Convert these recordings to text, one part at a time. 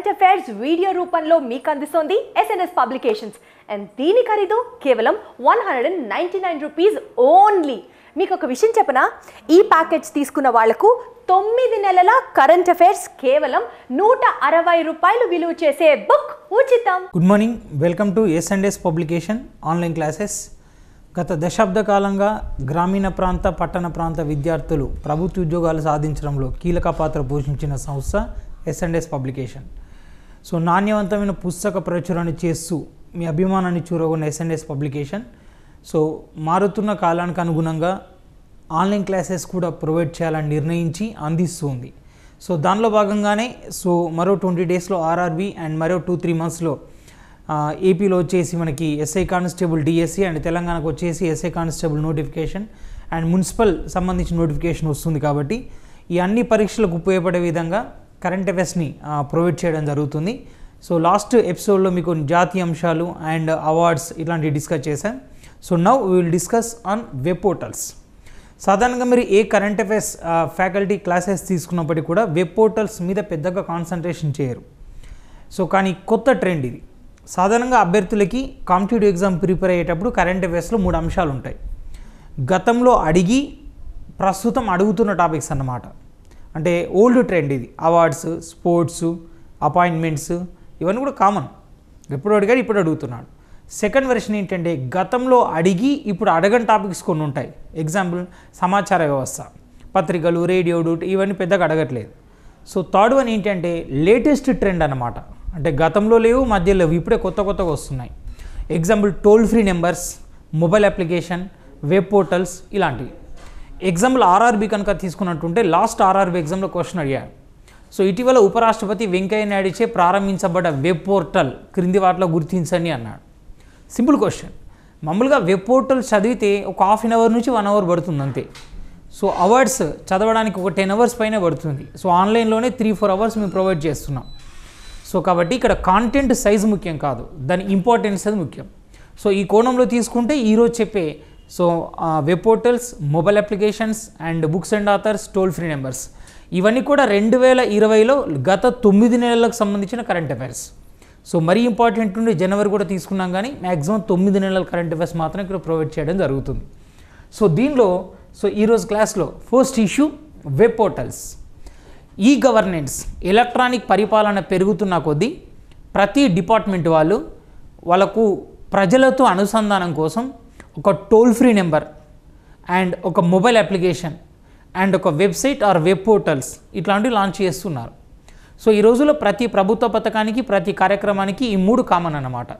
current affairs video రూపంలో మీకు అందిస్తోంది ఎస్ఎన్ఎస్ పబ్లికేషన్స్ అండ్ దీని ఖరీదు కేవలం one hundred and ninety nine rupees only మీకు ఒక విషయం చెప్పనా ఈ ప్యాకేజ్ తీసుకున్న వాళ్లకు తొమ్మిది నెలల కరెంట్ అఫైర్స్ కేవలం నూట అరవై రూపాయలు విలువ చేసే బుక్ ఉచితం good morning welcome to S and S publication online classes గత దశాబ్ద కాలంగా గ్రామీణ ప్రాంత పట్టణ ప్రాంత విద్యార్థులు ప్రభుత్వ ఉద్యోగాలు సాధించడంలో కీలక పాత్ర పోషించిన సంస్థ ఎస్ ఎస్ పబ్లికేషన్ సో నాణ్యవంతమైన పుస్తక ప్రచురణ చేస్తూ మీ అభిమానాన్ని చూరగొన్న ఎస్ఎన్ఎస్ పబ్లికేషన్ సో మారుతున్న కాలానికి అనుగుణంగా ఆన్లైన్ క్లాసెస్ కూడా ప్రొవైడ్ చేయాలని నిర్ణయించి అందిస్తుంది సో దానిలో భాగంగానే సో మరో ట్వంటీ డేస్లో ఆర్ఆర్బి అండ్ మరో టూ త్రీ మంత్స్లో ఏపీలో వచ్చేసి మనకి SI constable DSC e and తెలంగాణకు వచ్చేసి SI constable notification and municipal సంబంధించిన నోటిఫికేషన్ వస్తుంది కాబట్టి ఈ అన్ని పరీక్షలకు ఉపయోగపడే విధంగా కరెంట్ అఫేర్స్ని ప్రొవైడ్ చేయడం జరుగుతుంది సో లాస్ట్ ఎపిసోడ్లో మీకు జాతీయ అంశాలు అండ్ అవార్డ్స్ ఇలాంటివి డిస్కస్ చేశాం so now we will discuss on web portals సాధారణంగా మీరు ఏ కరెంట్ అఫేర్స్ ఫ్యాకల్టీ క్లాసెస్ తీసుకున్నప్పటికీ కూడా వెబ్ పోర్టల్స్ మీద పెద్దగా కాన్సన్ట్రేషన్ చేయరు సో కానీ కొత్త ట్రెండ్ ఇది సాధారణంగా అభ్యర్థులకి కాంపిటేటివ్ ఎగ్జామ్ ప్రిపేర్ అయ్యేటప్పుడు కరెంట్ అఫేర్స్లో మూడు అంశాలు ఉంటాయి గతంలో అడిగి ప్రస్తుతం అడుగుతున్న టాపిక్స్ అన్నమాట అంటే ఓల్డ్ ట్రెండ్ ఇది అవార్డ్స్ స్పోర్ట్స్ అపాయింట్మెంట్స్ ఇవన్నీ కూడా కామన్ ఎప్పుడు అడిగాడు ఇప్పుడు అడుగుతున్నాడు సెకండ్ వెర్షన్ ఏంటంటే గతంలో అడిగి ఇప్పుడు అడగని టాపిక్స్ కొన్ని ఉంటాయి ఎగ్జాంపుల్ సమాచార వ్యవస్థ పత్రికలు రేడియో రేడియోలు ఇవన్నీ పెద్దగా అడగట్లేదు సో థర్డ్ వన్ ఏంటంటే లేటెస్ట్ ట్రెండ్ అనమాట అంటే గతంలో లేవు మధ్యలో లేవు ఇప్పుడే కొత్త కొత్తగా వస్తున్నాయి example toll free numbers mobile application web portals ఇలాంటివి ఎగ్జామ్లో ఆర్ఆర్బి కనుక తీసుకున్నట్టుంటే లాస్ట్ ఆర్ఆర్బి ఎగ్జామ్లో క్వశ్చన్ అడిగాడు సో ఇటీవల ఉపరాష్ట్రపతి వెంకయ్య నాయుడుచే ప్రారంభించబడ్డ వెబ్ పోర్టల్ క్రింది వాటిలో గుర్తించండి అన్నాడు సింపుల్ క్వశ్చన్ మామూలుగా వెబ్ పోర్టల్ చదివితే ఒక హాఫ్ అన్ అవర్ నుంచి వన్ అవర్ పడుతుంది అంతే సో అవర్స్ చదవడానికి ఒక టెన్ అవర్స్ పైన పడుతుంది సో ఆన్లైన్లోనే త్రీ ఫోర్ అవర్స్ మేము ప్రొవైడ్ చేస్తున్నాం సో కాబట్టి ఇక్కడ కాంటెంట్ సైజ్ ముఖ్యం కాదు దాని ఇంపార్టెన్స్ అది ముఖ్యం సో ఈ కోణంలో తీసుకుంటే ఈరోజు చెప్పే so web portals mobile applications and books and authors toll free numbers ఇవన్నీ కూడా రెండు వేల ఇరవైలో గత తొమ్మిది నెలలకు సంబంధించిన కరెంట్ అఫైర్స్ సో మరీ ఇంపార్టెంట్ నుండి జనవరి కూడా తీసుకున్నాం కానీ మ్యాక్సిమం తొమ్మిది నెలల కరెంట్ అఫైర్స్ మాత్రం ఇక్కడ ప్రొవైడ్ చేయడం జరుగుతుంది సో దీనిలో సో ఈరోజు క్లాస్లో first issue web portals e governance electronic పరిపాలన పెరుగుతున్న కొద్దీ ప్రతి డిపార్ట్మెంట్ వాళ్ళు వాళ్ళకు ప్రజలతో అనుసంధానం కోసం ఒక టోల్ ఫ్రీ నెంబర్ అండ్ ఒక మొబైల్ అప్లికేషన్ అండ్ ఒక వెబ్సైట్ ఆర్ వెబ్ పోర్టల్స్ ఇట్లాంటివి లాంచ్ చేస్తున్నారు సో ఈ రోజుల్లో ప్రతి ప్రభుత్వ పథకానికి ప్రతి కార్యక్రమానికి ఈ మూడు కామన్ అన్నమాట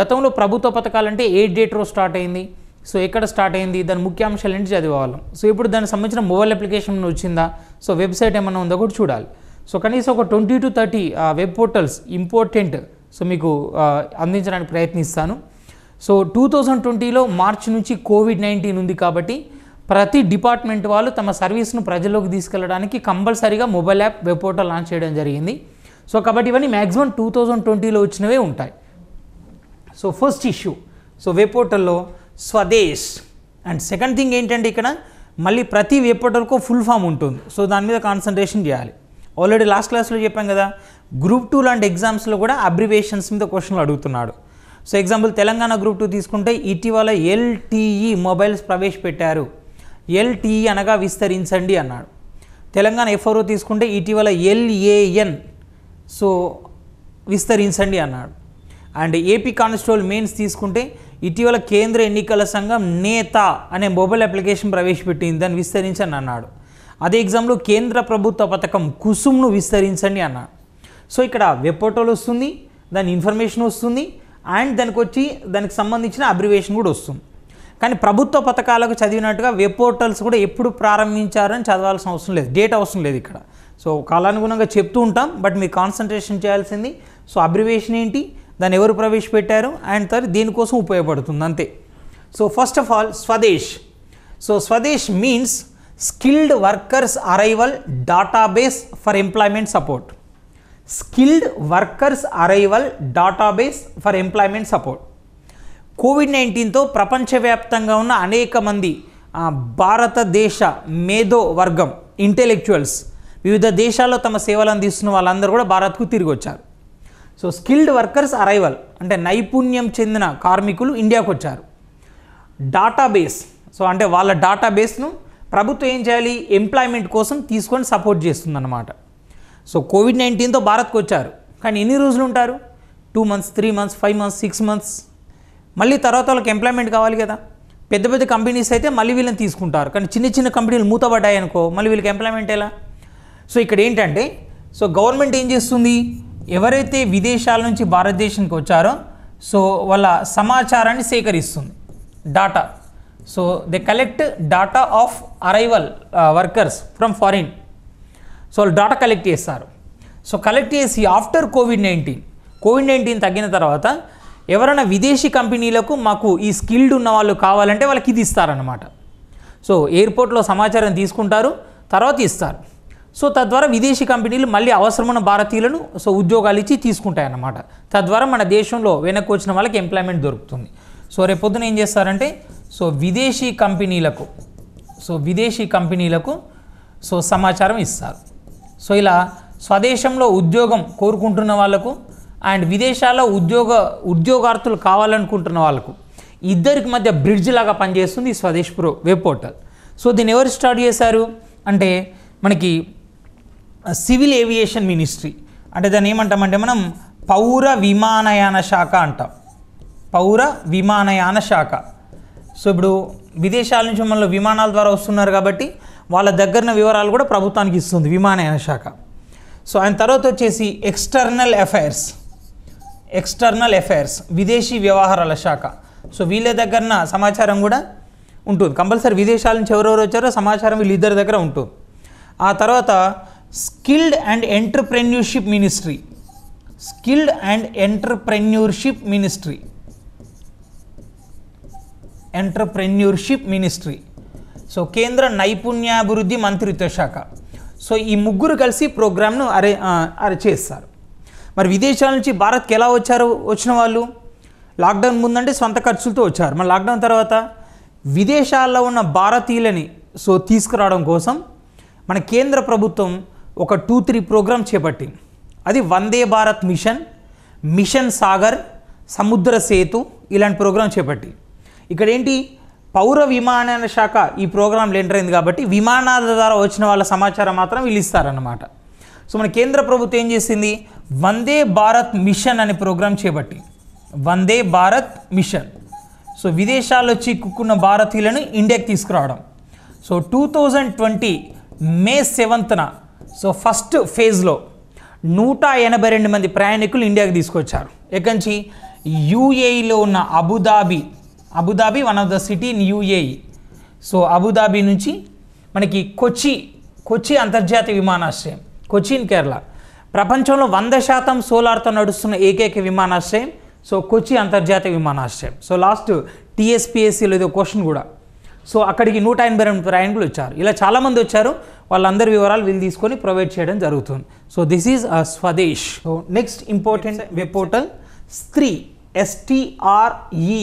గతంలో ప్రభుత్వ పథకాలు అంటే ఏ డేట్ రోజు స్టార్ట్ అయింది సో ఎక్కడ స్టార్ట్ అయింది దాని ముఖ్యాంశాలు ఏంటి చదివేవాళ్ళం సో ఇప్పుడు దానికి సంబంధించిన మొబైల్ అప్లికేషన్ వచ్చిందా సో వెబ్సైట్ ఏమైనా ఉందో కూడా చూడాలి సో కనీసం ఒక twenty to thirty web portals important so మీకు అందించడానికి ప్రయత్నిస్తాను సో టూ థౌజండ్ ట్వంటీలో మార్చ్ నుంచి కోవిడ్ నైన్టీన్ ఉంది కాబట్టి ప్రతి డిపార్ట్మెంట్ వాళ్ళు తమ సర్వీస్ను ప్రజల్లోకి తీసుకెళ్ళడానికి కంపల్సరీగా mobile app web portal launch చేయడం జరిగింది సో కాబట్టి ఇవన్నీ మ్యాక్సిమం టూ థౌజండ్ ట్వంటీలో వచ్చినవే ఉంటాయి so first issue so web పోర్టల్లో స్వదేశ్ అండ్ సెకండ్ థింగ్ ఏంటంటే ఇక్కడ మళ్ళీ ప్రతి వెబ్ పోర్టల్కో ఫుల్ ఫామ్ ఉంటుంది సో దాని మీద కాన్సన్ట్రేషన్ చేయాలి ఆల్రెడీ లాస్ట్ క్లాస్లో చెప్పాం కదా గ్రూప్ టూ లాంటి ఎగ్జామ్స్లో కూడా అబ్రివేషన్స్ మీద క్వశ్చన్లు అడుగుతున్నాడు so example Telangana group two తీసుకుంటే ఇటీవల ఎల్టీఈ మొబైల్స్ ప్రవేశపెట్టారు ఎల్టీఈ అనగా విస్తరించండి అన్నాడు తెలంగాణ ఎఫ్ఆర్ఓ తీసుకుంటే ఇటీవల ఎల్ఏఎన్ సో విస్తరించండి అన్నాడు అండ్ ఏపీ కానిస్టేబుల్ మెయిన్స్ తీసుకుంటే ఇటీవల కేంద్ర ఎన్నికల సంఘం నేత అనే మొబైల్ అప్లికేషన్ ప్రవేశపెట్టింది దాన్ని విస్తరించండి అన్నాడు అదే ఎగ్జామ్లో కేంద్ర ప్రభుత్వ పథకం కుసుమ్ను విస్తరించండి అన్నాడు సో ఇక్కడ వెబ్ పోర్టల్ వస్తుంది దాని ఇన్ఫర్మేషన్ వస్తుంది అండ్ దానికి వచ్చి దానికి సంబంధించిన అబ్రివేషన్ కూడా వస్తుంది కానీ ప్రభుత్వ పథకాలకు చదివినట్టుగా వెబ్ పోర్టల్స్ కూడా ఎప్పుడు ప్రారంభించారని చదవాల్సిన అవసరం లేదు డేట్ అవసరం లేదు ఇక్కడ సో కాలానుగుణంగా చెప్తూ ఉంటాం బట్ మీరు కాన్సన్ట్రేషన్ చేయాల్సింది సో అబ్రివేషన్ ఏంటి దాన్ని ఎవరు ప్రవేశపెట్టారు అండ్ తర్వాత దీనికోసం ఉపయోగపడుతుంది అంతే so first of all Swades so Swades means skilled workers arrival database for employment support skilled workers arrival database for employment support COVID నైన్టీన్తో ప్రపంచవ్యాప్తంగా ఉన్న అనేక మంది భారతదేశ మేధో వర్గం ఇంటెలెక్చువల్స్ వివిధ దేశాల్లో తమ సేవలు అందిస్తున్న వాళ్ళందరూ కూడా భారత్కు తిరిగి వచ్చారు సో స్కిల్డ్ వర్కర్స్ అరైవల్ అంటే నైపుణ్యం చెందిన కార్మికులు ఇండియాకు వచ్చారు డాటాబేస్ సో అంటే వాళ్ళ డాటాబేస్ను ప్రభుత్వం ఏం చేయాలి ఎంప్లాయ్మెంట్ కోసం తీసుకొని సపోర్ట్ చేస్తుందన్నమాట సో కోవిడ్ నైన్టీన్తో భారత్కు వచ్చారు కానీ ఎన్ని రోజులు ఉంటారు two months three months five months six months మళ్ళీ తర్వాత వాళ్ళకి ఎంప్లాయ్మెంట్ కావాలి కదా పెద్ద పెద్ద కంపెనీస్ అయితే మళ్ళీ వీళ్ళని తీసుకుంటారు కానీ చిన్న చిన్న కంపెనీలు మూతబడ్డాయి అనుకో మళ్ళీ వీళ్ళకి ఎంప్లాయ్మెంట్ ఎలా సో ఇక్కడ ఏంటంటే సో గవర్నమెంట్ ఏం చేస్తుంది ఎవరైతే విదేశాల నుంచి భారతదేశానికి వచ్చారో సో వాళ్ళ సమాచారాన్ని సేకరిస్తుంది data so they collect data of arrival workers from foreign so వాళ్ళు డాటా కలెక్ట్ చేస్తారు సో కలెక్ట్ చేసి after COVID nineteen COVID nineteen తగ్గిన తర్వాత ఎవరైనా విదేశీ కంపెనీలకు మాకు ఈ స్కిల్డ్ ఉన్న వాళ్ళు కావాలంటే వాళ్ళకి ఇది ఇస్తారనమాట సో ఎయిర్పోర్ట్లో సమాచారం తీసుకుంటారు తర్వాత ఇస్తారు సో తద్వారా విదేశీ కంపెనీలు మళ్ళీ అవసరమైన భారతీయులను సో ఉద్యోగాలు ఇచ్చి తీసుకుంటాయి అన్నమాట తద్వారా మన దేశంలో వెనక్కి వచ్చిన వాళ్ళకి ఎంప్లాయ్మెంట్ దొరుకుతుంది సో రేపొద్దున ఏం చేస్తారంటే సో విదేశీ కంపెనీలకు సో విదేశీ కంపెనీలకు సో సమాచారం ఇస్తారు సో ఇలా స్వదేశంలో ఉద్యోగం కోరుకుంటున్న వాళ్లకు అండ్ విదేశాల్లో ఉద్యోగ ఉద్యోగార్థులు కావాలనుకుంటున్న వాళ్ళకు ఇద్దరికి మధ్య బ్రిడ్జ్ లాగా పనిచేస్తుంది ఈ Swades pro web portal so దీన్ని ఎవరు స్టార్ట్ చేశారు అంటే మనకి సివిల్ ఏవియేషన్ మినిస్ట్రీ అంటే దాన్ని ఏమంటామంటే మనం పౌర విమానయాన శాఖ అంటాం పౌర విమానయాన శాఖ సో ఇప్పుడు విదేశాల నుంచి మనలో విమానాల ద్వారా వస్తున్నారు కాబట్టి వాళ్ళ దగ్గరన వివరాలు కూడా ప్రభుత్వానికి ఇస్తుంది విమానయాన శాఖ సో ఆయన తర్వాత వచ్చేసి ఎక్స్టర్నల్ అఫైర్స్ ఎక్స్టర్నల్ అఫైర్స్ విదేశీ వ్యవహారాల శాఖ సో వీళ్ళ దగ్గరన సమాచారం కూడా ఉంటుంది కంపల్సరీ విదేశాల నుంచి ఎవరెవరు వచ్చారో సమాచారం వీళ్ళిద్దరి దగ్గర ఉంటుంది ఆ తర్వాత skilled and entrepreneurship ministry skilled and entrepreneurship ministry entrepreneurship ministry so కేంద్ర నైపుణ్యాభివృద్ధి మంత్రిత్వ శాఖ సో ఈ ముగ్గురు కలిసి ప్రోగ్రామ్ను అరే అరే చేస్తారు మరి విదేశాల నుంచి భారత్కి ఎలా వచ్చారు వచ్చిన వాళ్ళు లాక్డౌన్ ముందంటే సొంత ఖర్చులతో వచ్చారు మరి లాక్డౌన్ తర్వాత విదేశాల్లో ఉన్న భారతీయులని సో తీసుకురావడం కోసం మన కేంద్ర ప్రభుత్వం ఒక టూ త్రీ ప్రోగ్రామ్ చేపట్టింది అది వందే భారత్ మిషన్ మిషన్ సాగర్ సముద్ర సేతు ఇలాంటి ప్రోగ్రామ్ చేపట్టి ఇక్కడ ఏంటి పౌర విమానయాన శాఖ ఈ ప్రోగ్రాంలు లెంటర్ అయింది కాబట్టి విమానాల ద్వారా వచ్చిన వాళ్ళ సమాచారం మాత్రం వీళ్ళు ఇస్తారన్నమాట సో మన కేంద్ర ప్రభుత్వం ఏం చేసింది వందే భారత్ మిషన్ అనే ప్రోగ్రాం చేపట్టి వందే భారత్ మిషన్ సో విదేశాల్లో చిక్కుకున్న భారతీయులను ఇండియాకి తీసుకురావడం so two thousand twenty May సెవెంత్న సో ఫస్ట్ ఫేజ్లో నూట ఎనభై రెండు మంది ప్రయాణికులు ఇండియాకి తీసుకొచ్చారు ఎక్కడి నుంచి యూఏఈలో ఉన్న Abu Dhabi Abu Dhabi one of the city in UAE so Abu Dhabi నుంచి మనకి కొచ్చి కొచ్చి అంతర్జాతీయ విమానాశ్రయం కొచ్చి ఇన్ కేరళ ప్రపంచంలో వంద శాతం సోలార్తో నడుస్తున్న ఏకైక విమానాశ్రయం సో కొచ్చి అంతర్జాతీయ విమానాశ్రయం సో లాస్ట్ టీఎస్పిఎస్సీలో లేదో క్వశ్చన్ కూడా సో అక్కడికి నూట ఎనభై రెండు ప్రయాణికులు వచ్చారు ఇలా చాలామంది వచ్చారు వాళ్ళందరి వివరాలు వీళ్ళు తీసుకొని ప్రొవైడ్ చేయడం జరుగుతుంది so this is a Swades so next important web portal Stree STRE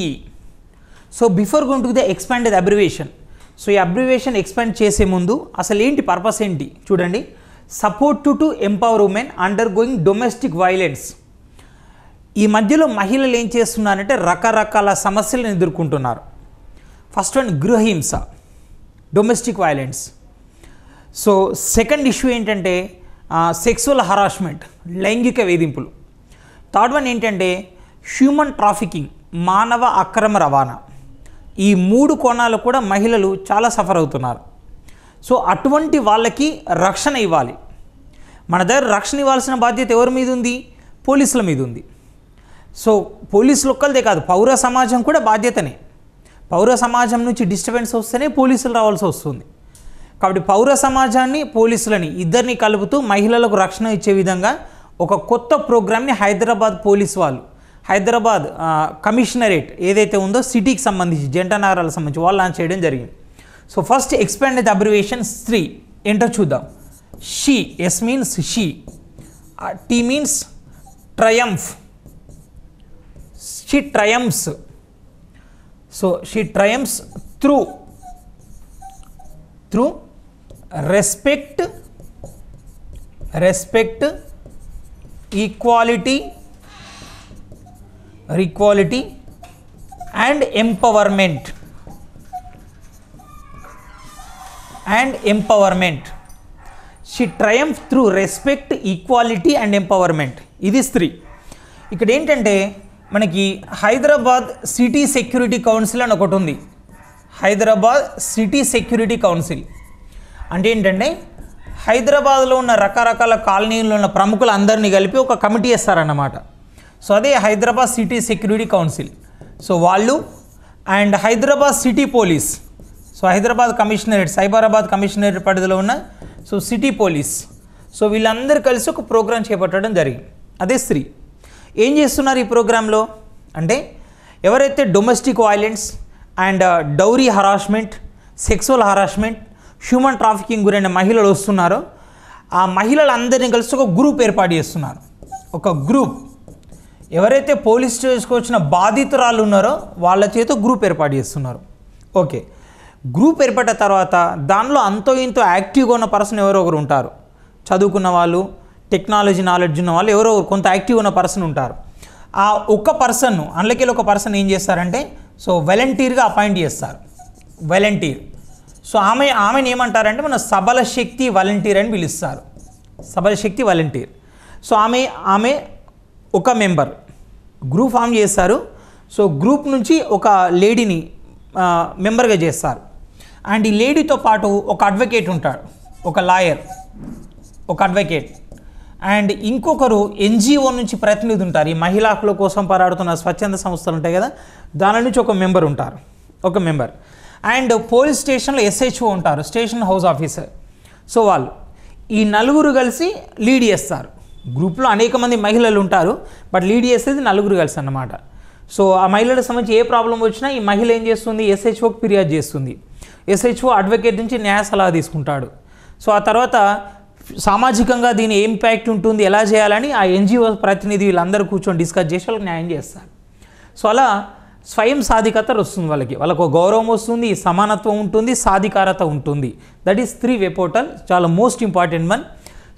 so before going to the expanded abbreviation so ఈ అబ్రివేషన్ ఎక్స్పాండ్ చేసే ముందు అసలు ఏంటి పర్పస్ ఏంటి చూడండి support to to empower women undergoing domestic violence ఈ మధ్యలో మహిళలు ఏం చేస్తున్నారంటే రకరకాల సమస్యలను ఎదుర్కొంటున్నారు ఫస్ట్ వన్ గృహహింస domestic violence so second issue ఏంటంటే సెక్సువల్ హరాస్మెంట్ లైంగిక వేధింపులు థర్డ్ వన్ ఏంటంటే హ్యూమన్ ట్రాఫికింగ్ మానవ అక్రమ రవాణా ఈ మూడు కోణాలు కూడా మహిళలు చాలా సఫర్ అవుతున్నారు సో అటువంటి వాళ్ళకి రక్షణ ఇవ్వాలి మన దగ్గర రక్షణ ఇవ్వాల్సిన బాధ్యత ఎవరి మీద ఉంది పోలీసుల మీద ఉంది సో పోలీసులు ఒక్కరిదే కాదు పౌర సమాజం కూడా బాధ్యతనే పౌర సమాజం నుంచి డిస్టర్బెన్స్ వస్తేనే పోలీసులు రావాల్సి వస్తుంది కాబట్టి పౌర సమాజాన్ని పోలీసులని ఇద్దరిని కలుపుతూ మహిళలకు రక్షణ ఇచ్చే విధంగా ఒక కొత్త ప్రోగ్రామ్ని హైదరాబాద్ పోలీస్ వాళ్ళు హైదరాబాద్ కమిషనరేట్ ఏదైతే ఉందో సిటీకి సంబంధించి జంట నగరాలకు సంబంధించి వాళ్ళు లాంచ్ చేయడం జరిగింది so first expanded abbreviation Stree ఏంటో చూద్దాం she S means she T means triumph she triumphs so she triumphs through through respect respect equality equality and empowerment and empowerment she triumph through respect equality and empowerment ఇది స్త్రీ ఇక్కడ ఏంటంటే మనకి Hyderabad city security council అని ఒకటి ఉంది Hyderabad city security council అంటే ఏంటంటే హైదరాబాద్లో ఉన్న రకరకాల కాలనీలో ఉన్న ప్రముఖులందరినీ కలిపి ఒక కమిటీ వేస్తారన్నమాట సో అదే Hyderabad city security council so వాళ్ళు and Hyderabad city police so Hyderabad commissionerate Cyberabad commissionerate పరిధిలో ఉన్న సో సిటీ పోలీస్ సో వీళ్ళందరూ కలిసి ఒక ప్రోగ్రాం చేపట్టడం జరిగింది అదే స్త్రీ ఏం చేస్తున్నారు ఈ ప్రోగ్రాంలో అంటే ఎవరైతే domestic violence and dowry harassment sexual harassment human trafficking గురైన మహిళలు వస్తున్నారో ఆ మహిళలందరినీ కలిసి ఒక గ్రూప్ ఏర్పాటు చేస్తున్నారు ఒక గ్రూప్ ఎవరైతే పోలీస్ స్టేషన్కి వచ్చిన బాధితురాలు ఉన్నారో వాళ్ళ చేత గ్రూప్ ఏర్పాటు చేస్తున్నారు ఓకే గ్రూప్ ఏర్పడిన తర్వాత దానిలో అంతో ఇంతో యాక్టివ్గా ఉన్న పర్సన్ ఎవరో ఒకరు ఉంటారు చదువుకున్న వాళ్ళు టెక్నాలజీ నాలెడ్జ్ ఉన్న వాళ్ళు ఎవరో ఒకరు కొంత యాక్టివ్ ఉన్న పర్సన్ ఉంటారు ఆ ఒక్క పర్సన్ అందులోకి ఒక పర్సన్ ఏం చేస్తారంటే సో వాలంటీర్గా అపాయింట్ చేస్తారు వాలంటీర్ సో ఆమె ఆమెను ఏమంటారంటే మన సబల శక్తి వాలంటీర్ అని పిలుస్తారు సబల శక్తి వాలంటీర్ సో ఆమె ఆమె ఒక మెంబర్ గ్రూప్ ఫామ్ చేస్తారు సో గ్రూప్ నుంచి ఒక లేడీని మెంబర్గా చేస్తారు అండ్ ఈ లేడీతో పాటు ఒక అడ్వకేట్ ఉంటాడు ఒక లాయర్ ఒక అడ్వకేట్ అండ్ ఇంకొకరు ఎన్జిఓ నుంచి ప్రతినిధి ఉంటారు ఈ మహిళా హక్కుల కోసం పరాడుతున్న స్వచ్ఛంద సంస్థలు ఉంటాయి కదా దాని నుంచి ఒక మెంబర్ ఉంటారు ఒక మెంబర్ అండ్ పోలీస్ స్టేషన్లో ఎస్హెచ్ఓ ఉంటారు స్టేషన్ హౌస్ ఆఫీసర్ సో వాళ్ళు ఈ నలుగురు కలిసి లీడ్ చేస్తారు గ్రూప్లో అనేక మంది మహిళలు ఉంటారు బట్ లీడ్ చేసేది నలుగురు కలిసి అనమాట సో ఆ మహిళలకు సంబంధించి ఏ ప్రాబ్లం వచ్చినా ఈ మహిళ ఏం చేస్తుంది ఎస్హెచ్ఓకి ఫిర్యాదు చేస్తుంది ఎస్హెచ్ఓ అడ్వకేట్ నుంచి న్యాయ సలహా తీసుకుంటాడు సో ఆ తర్వాత సామాజికంగా దీని ఏం ఇంపాక్ట్ ఉంటుంది ఎలా చేయాలని ఆ ఎన్జిఓ ప్రతినిధి వీళ్ళందరూ కూర్చొని డిస్కస్ చేసి వాళ్ళకి న్యాయం చేస్తారు సో అలా స్వయం సాధికత వస్తుంది వాళ్ళకి వాళ్ళకు గౌరవం వస్తుంది సమానత్వం ఉంటుంది సాధికారత ఉంటుంది that is three way portal చాలా most important man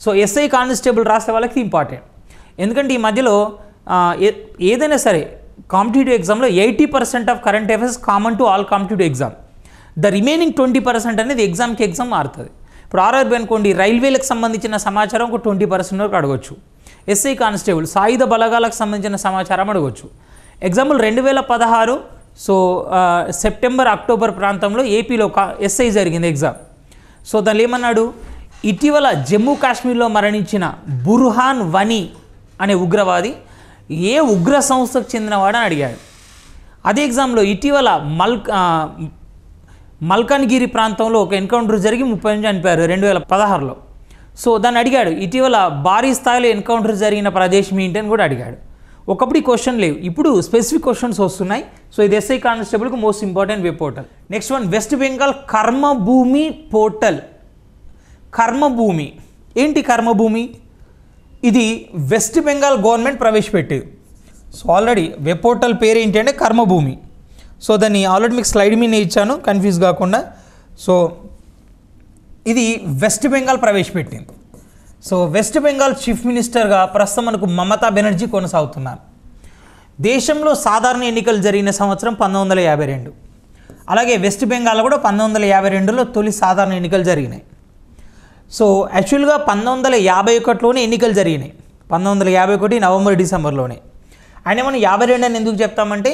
so SI constable రాసే వాళ్ళకి ఇంపార్టెంట్ ఎందుకంటే ఈ మధ్యలో ఏదైనా సరే కాంపిటేటివ్ ఎగ్జామ్లో eighty percent of current affairs common to all competitive exam the remaining twenty percent అనేది ఎగ్జామ్కి ఎగ్జామ్ మారుతుంది ఇప్పుడు ఆర్ఆర్బి అనుకోండి రైల్వేలకు సంబంధించిన సమాచారం ఒక ట్వంటీ పర్సెంట్ వరకు అడగవచ్చు ఎస్ఐ కానిస్టేబుల్ సాయుధ బలగాలకు సంబంధించిన సమాచారం అడగవచ్చు ఎగ్జాంపుల్ రెండు వేల పదహారు సో సెప్టెంబర్ అక్టోబర్ ప్రాంతంలో ఏపీలో ఎస్ఐ జరిగింది ఎగ్జామ్ సో దానిలో ఏమన్నాడు ఇటీవల జమ్మూ కాశ్మీర్లో మరణించిన బుర్హాన్ వని అనే ఉగ్రవాది ఏ ఉగ్ర సంస్థకు చెందినవాడని అడిగాడు అదే ఎగ్జామ్లో ఇటీవల మల్ మల్కన్గిరి ప్రాంతంలో ఒక ఎన్కౌంటర్ జరిగి ముప్పై మంది చనిపోయారు రెండు వేల పదహారులో సో దాన్ని అడిగాడు ఇటీవల భారీ స్థాయిలో ఎన్కౌంటర్ జరిగిన ప్రదేశం అని కూడా అడిగాడు ఒకప్పుడు ఈ క్వశ్చన్ లేవు ఇప్పుడు స్పెసిఫిక్ క్వశ్చన్స్ వస్తున్నాయి సో ఇది ఎస్ఐ కానిస్టేబుల్కి most important web portal next one West Bengal Karmabhoomi portal Karmabhoomi ఏంటి కర్మభూమి ఇది వెస్ట్ బెంగాల్ గవర్నమెంట్ ప్రవేశపెట్టేది సో ఆల్రెడీ వెబ్ పోర్టల్ పేరు ఏంటి అంటే కర్మభూమి సో దాన్ని ఆల్రెడీ మీకు స్లైడ్ మీద ఇచ్చాను కన్ఫ్యూజ్ కాకుండా సో ఇది వెస్ట్ బెంగాల్ ప్రవేశపెట్టింది సో వెస్ట్ బెంగాల్ చీఫ్ మినిస్టర్గా ప్రస్తుతం మనకు మమతా బెనర్జీ కొనసాగుతున్నారు దేశంలో సాధారణ ఎన్నికలు జరిగిన సంవత్సరం పంతొమ్మిది వందల యాభై రెండు అలాగే వెస్ట్ బెంగాల్ కూడా పంతొమ్మిది వందల యాభై రెండులో తొలి సాధారణ ఎన్నికలు జరిగినాయి సో యాక్చువల్గా పంతొమ్మిది వందల యాభై ఒకటిలోనే ఎన్నికలు జరిగినాయి పంతొమ్మిది వందల యాభై ఒకటి నవంబర్ డిసెంబర్లోనే ఆయన మనం యాభై రెండు అని ఎందుకు చెప్తామంటే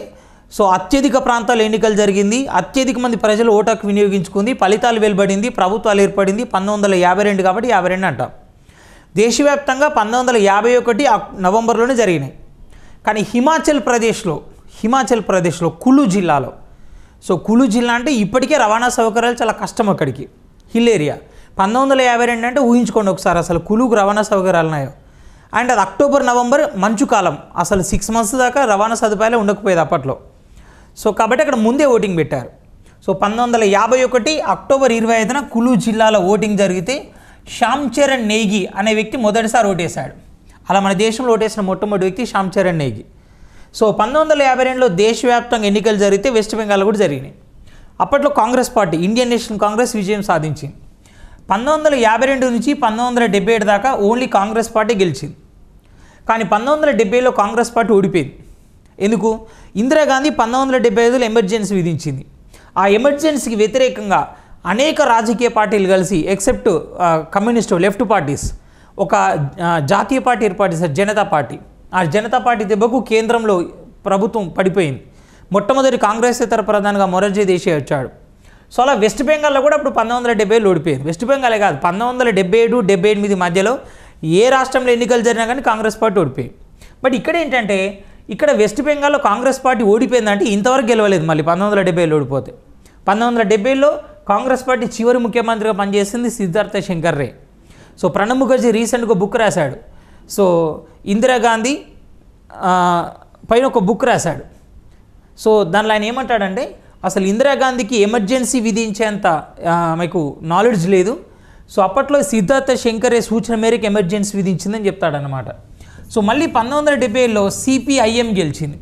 సో అత్యధిక ప్రాంతాల్లో ఎన్నికలు జరిగింది అత్యధిక మంది ప్రజలు ఓటాకు వినియోగించుకుంది ఫలితాలు వెలువడింది ప్రభుత్వాలు ఏర్పడింది పంతొమ్మిది వందల యాభై రెండు కాబట్టి యాభై రెండు అంటాం దేశవ్యాప్తంగా పంతొమ్మిది వందల యాభై ఒకటి నవంబర్లోనే జరిగినాయి కానీ హిమాచల్ ప్రదేశ్లో హిమాచల్ ప్రదేశ్లో కులు జిల్లాలో సో కులు జిల్లా అంటే ఇప్పటికే రవాణా సౌకర్యాలు చాలా కష్టం అక్కడికి హిల్ ఏరియా పంతొమ్మిది వందల యాభై రెండు అంటే ఊహించుకోండి ఒకసారి అసలు కులుకు రవాణా సౌకర్యాలు ఉన్నాయో అండ్ అది అక్టోబర్ నవంబర్ మంచు కాలం అసలు సిక్స్ మంత్స్ దాకా రవాణా సదుపాయాలు ఉండకపోయేది అప్పట్లో సో కాబట్టి అక్కడ ముందే ఓటింగ్ పెట్టారు సో పంతొమ్మిది వందల యాభై ఒకటి అక్టోబర్ ఇరవై ఐదున కులు జిల్లాలో ఓటింగ్ జరిగితే శ్యామ్ చరణ్ నేగి అనే వ్యక్తి మొదటిసారి ఓటేశాడు అలా మన దేశంలో ఓటేసిన మొట్టమొదటి వ్యక్తి శ్యామ్ చరణ్ నేగి సో పంతొమ్మిది వందల యాభై రెండులో దేశవ్యాప్తంగా ఎన్నికలు జరిగితే వెస్ట్ బెంగాల్ కూడా జరిగినాయి అప్పట్లో Congress party Indian National Congress విజయం సాధించింది పంతొమ్మిది యాభై రెండు నుంచి పంతొమ్మిది వందల ఏడు దాకా ఓన్లీ కాంగ్రెస్ పార్టీ గెలిచింది కానీ పంతొమ్మిది వందల కాంగ్రెస్ పార్టీ ఓడిపోయింది ఎందుకు ఇందిరాగాంధీ పంతొమ్మిది వందల ఐదులో ఎమర్జెన్సీ విధించింది ఆ ఎమర్జెన్సీకి వ్యతిరేకంగా అనేక రాజకీయ పార్టీలు కలిసి ఎక్సెప్ట్ కమ్యూనిస్టు లెఫ్ట్ పార్టీస్ ఒక జాతీయ పార్టీ ఏర్పాటు చేశారు జనతా పార్టీ ఆ జనతా పార్టీ దెబ్బకు కేంద్రంలో ప్రభుత్వం పడిపోయింది మొట్టమొదటి కాంగ్రెస్ ఇతర ప్రధానిగా మొరార్జీ దేశాయ్ వచ్చాడు సో అలా వెస్ట్ బెంగాల్లో కూడా ఇప్పుడు పంతొమ్మిది వందల డెబ్బై ఏళ్ళు ఓడిపోయారు వెస్ట్ బెంగాలే కాదు పంతొమ్మిది వందల డెబ్బై ఏడు డెబ్బై ఎనిమిది మధ్యలో ఏ రాష్ట్రంలో ఎన్నికలు జరిగినా కానీ కాంగ్రెస్ పార్టీ ఓడిపోయాయి బట్ ఇక్కడ ఏంటంటే ఇక్కడ వెస్ట్ బెంగాల్లో కాంగ్రెస్ పార్టీ ఓడిపోయిందంటే ఇంతవరకు గెలవలేదు మళ్ళీ పంతొమ్మిది వందల డెబ్బై ఏళ్ళు ఓడిపోతే పంతొమ్మిది వందల డెబ్బైలో కాంగ్రెస్ పార్టీ చివరి ముఖ్యమంత్రిగా పనిచేసింది సిద్ధార్థ శంకర్ రే సో ప్రణబ్ ముఖర్జీ రీసెంట్గా బుక్ రాశాడు సో ఇందిరాగాంధీ పైన ఒక బుక్ రాశాడు సో దానిలో ఆయన ఏమంటాడంటే అసలు ఇందిరాగాంధీకి ఎమర్జెన్సీ విధించేంత మీకు నాలెడ్జ్ లేదు సో అప్పట్లో సిద్ధార్థ శంకరే సూచన మేరకు ఎమర్జెన్సీ విధించిందని చెప్తాడనమాట సో మళ్ళీ పంతొమ్మిది వందల డెబ్బై సిపిఐఎం గెలిచింది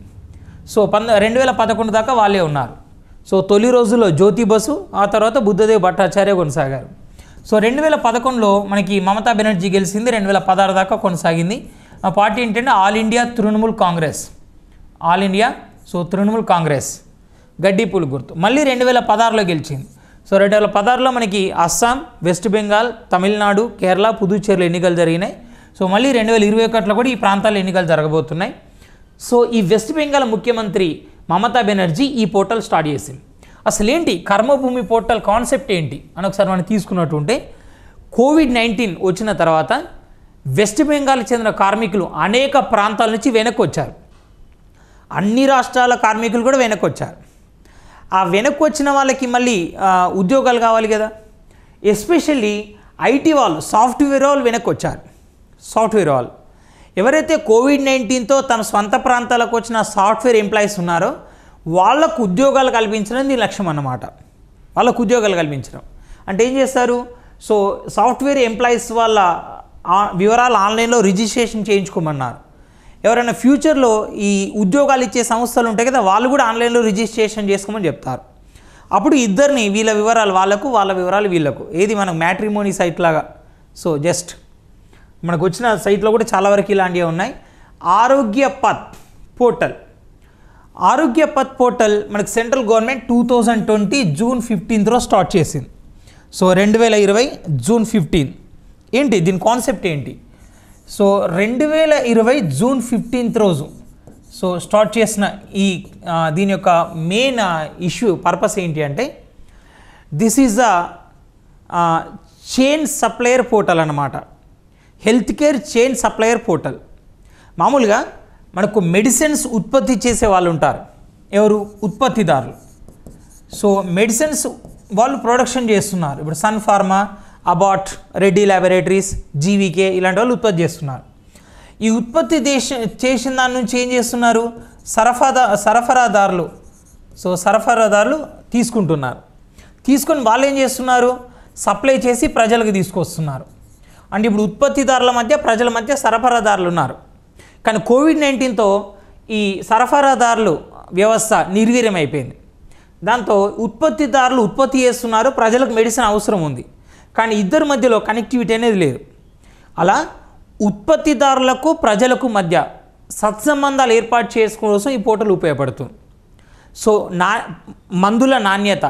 సో పంద రెండు వేల పదకొండు దాకా వాళ్ళే ఉన్నారు సో తొలి రోజుల్లో జ్యోతి బసు ఆ తర్వాత బుద్ధదేవ్ భట్టాచార్య కొనసాగారు సో రెండు వేల పదకొండులో మనకి మమతా బెనర్జీ గెలిచింది రెండు వేల పదహారు దాకా కొనసాగింది ఆ పార్టీ ఏంటంటే All India Trinamool Congress All India so Trinamool Congress గడ్డిపూలు గుర్తు మళ్ళీ రెండు వేల పదహారులో గెలిచింది సో రెండు వేల పదహారులో మనకి అస్సాం వెస్ట్ బెంగాల్ తమిళనాడు కేరళ పుదుచ్చేరిలో ఎన్నికలు జరిగినాయి సో మళ్ళీ రెండు వేల ఇరవై ఒకటిలో కూడా ఈ ప్రాంతాల్లో ఎన్నికలు జరగబోతున్నాయి సో ఈ వెస్ట్ బెంగాల్ ముఖ్యమంత్రి మమతా బెనర్జీ ఈ పోర్టల్ స్టార్ట్ చేసింది అసలు ఏంటి కర్మభూమి పోర్టల్ కాన్సెప్ట్ ఏంటి అని ఒకసారి మనం తీసుకున్నట్టుంటే కోవిడ్ నైన్టీన్ వచ్చిన తర్వాత వెస్ట్ బెంగాల్ చెందిన కార్మికులు అనేక ప్రాంతాల నుంచి వెనక్కి వచ్చారు అన్ని రాష్ట్రాల కార్మికులు కూడా వెనక్కి వచ్చారు ఆ వెనక్కి వచ్చిన వాళ్ళకి మళ్ళీ ఉద్యోగాలు కావాలి కదా ఎస్పెషల్లీ ఐటీ వాళ్ళు సాఫ్ట్వేర్ వాళ్ళు వెనక్కి వచ్చారు సాఫ్ట్వేర్ వాళ్ళు ఎవరైతే కోవిడ్ నైన్టీన్తో తన సొంత ప్రాంతాలకు వచ్చిన సాఫ్ట్వేర్ ఎంప్లాయీస్ ఉన్నారో వాళ్ళకు ఉద్యోగాలు కల్పించడం దీని లక్ష్యం అన్నమాట వాళ్ళకు ఉద్యోగాలు కల్పించడం అంటే ఏం చేస్తారు సో సాఫ్ట్వేర్ ఎంప్లాయీస్ వాళ్ళ వివరాలు ఆన్లైన్లో రిజిస్ట్రేషన్ చేయించుకోమన్నారు ఎవరైనా ఫ్యూచర్లో ఈ ఉద్యోగాలు ఇచ్చే సంస్థలు ఉంటాయి కదా వాళ్ళు కూడా ఆన్లైన్లో రిజిస్ట్రేషన్ చేసుకోమని చెప్తారు అప్పుడు ఇద్దరిని వీళ్ళ వివరాలు వాళ్ళకు వాళ్ళ వివరాలు వీళ్ళకు ఏది మనకు మ్యాట్రిమోనీ సైట్ లాగా సో జస్ట్ మనకు వచ్చిన సైట్లో కూడా చాలా వరకు ఇలాంటివి ఉన్నాయి ఆరోగ్య పత్ పోర్టల్ ఆరోగ్య పత్ పోర్టల్ మనకు central government two thousand twenty June ఫిఫ్టీన్త్లో స్టార్ట్ చేసింది సో రెండు వేల ఇరవై జూన్ ఫిఫ్టీన్ ఏంటి దీని కాన్సెప్ట్ ఏంటి సో రెండు వేల ఇరవై జూన్ ఫిఫ్టీన్త్ రోజు సో స్టార్ట్ చేసిన ఈ దీని యొక్క మెయిన్ ఇష్యూ పర్పస్ ఏంటి అంటే this is a chain supplier portal అనమాట health care chain supplier portal మామూలుగా మనకు మెడిసిన్స్ ఉత్పత్తి చేసే వాళ్ళు ఉంటారు ఎవరు ఉత్పత్తిదారులు సో మెడిసిన్స్ వాళ్ళు ప్రొడక్షన్ చేస్తున్నారు ఇప్పుడు Sun Pharma Abbott Reddy laboratories GVK ఇలాంటి వాళ్ళు ఉత్పత్తి చేస్తున్నారు ఈ ఉత్పత్తి దేశ చేసిన దాని నుంచి ఏం చేస్తున్నారు సరఫరా సరఫరాదారులు సో సరఫరాదారులు తీసుకుంటున్నారు తీసుకొని వాళ్ళు ఏం చేస్తున్నారు సప్లై చేసి ప్రజలకు తీసుకొస్తున్నారు అంటే ఇప్పుడు ఉత్పత్తిదారుల మధ్య ప్రజల మధ్య సరఫరాదారులు ఉన్నారు కానీ కోవిడ్ నైన్టీన్తో ఈ సరఫరాదారులు వ్యవస్థ నిర్వీర్యమైపోయింది దాంతో ఉత్పత్తిదారులు ఉత్పత్తి చేస్తున్నారు ప్రజలకు మెడిసిన్ అవసరం ఉంది కానీ ఇద్దరి మధ్యలో కనెక్టివిటీ అనేది లేదు అలా ఉత్పత్తిదారులకు ప్రజలకు మధ్య సత్సంబంధాలు ఏర్పాటు చేసుకోవడం కోసం ఈ పోర్టల్ ఉపయోగపడుతుంది సో నా మందుల నాణ్యత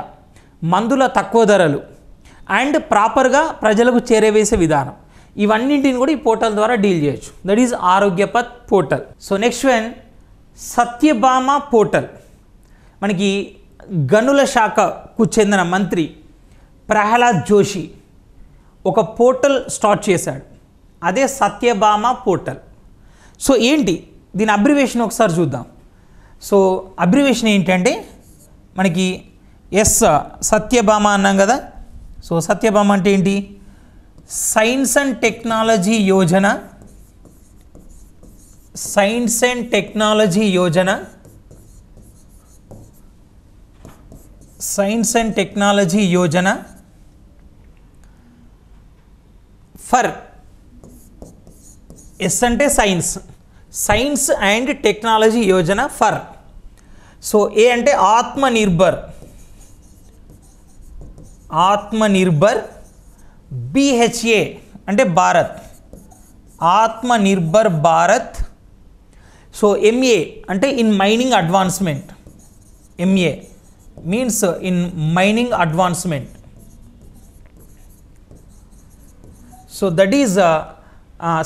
మందుల తక్కువ ధరలు అండ్ ప్రాపర్గా ప్రజలకు చేరవేసే విధానం ఇవన్నింటిని కూడా ఈ పోర్టల్ ద్వారా డీల్ చేయొచ్చు that is Arogyapath portal so next one Satyabhama portal మనకి గనుల శాఖకు చెందిన మంత్రి ప్రహ్లాద్ జోషి ఒక పోర్టల్ స్టార్ట్ చేశాడు అదే సత్యభామ పోర్టల్ సో ఏంటి దీని అబ్రివేషన్ ఒకసారి చూద్దాం సో అబ్రివేషన్ ఏంటంటే మనకి ఎస్ సత్యభామ అన్నాం కదా సో సత్యభామ అంటే ఏంటి science and technology Yojana science and technology Yojana science and technology Yojana for S అంటే science science and technology Yojana for so A అంటే ఆత్మనిర్భర్ ఆత్మనిర్భర్ బిహెచ్ఏ అంటే భారత్ ఆత్మనిర్భర్ భారత్ సో ఎంఏ అంటే in mining advancement MA means in mining advancement so that is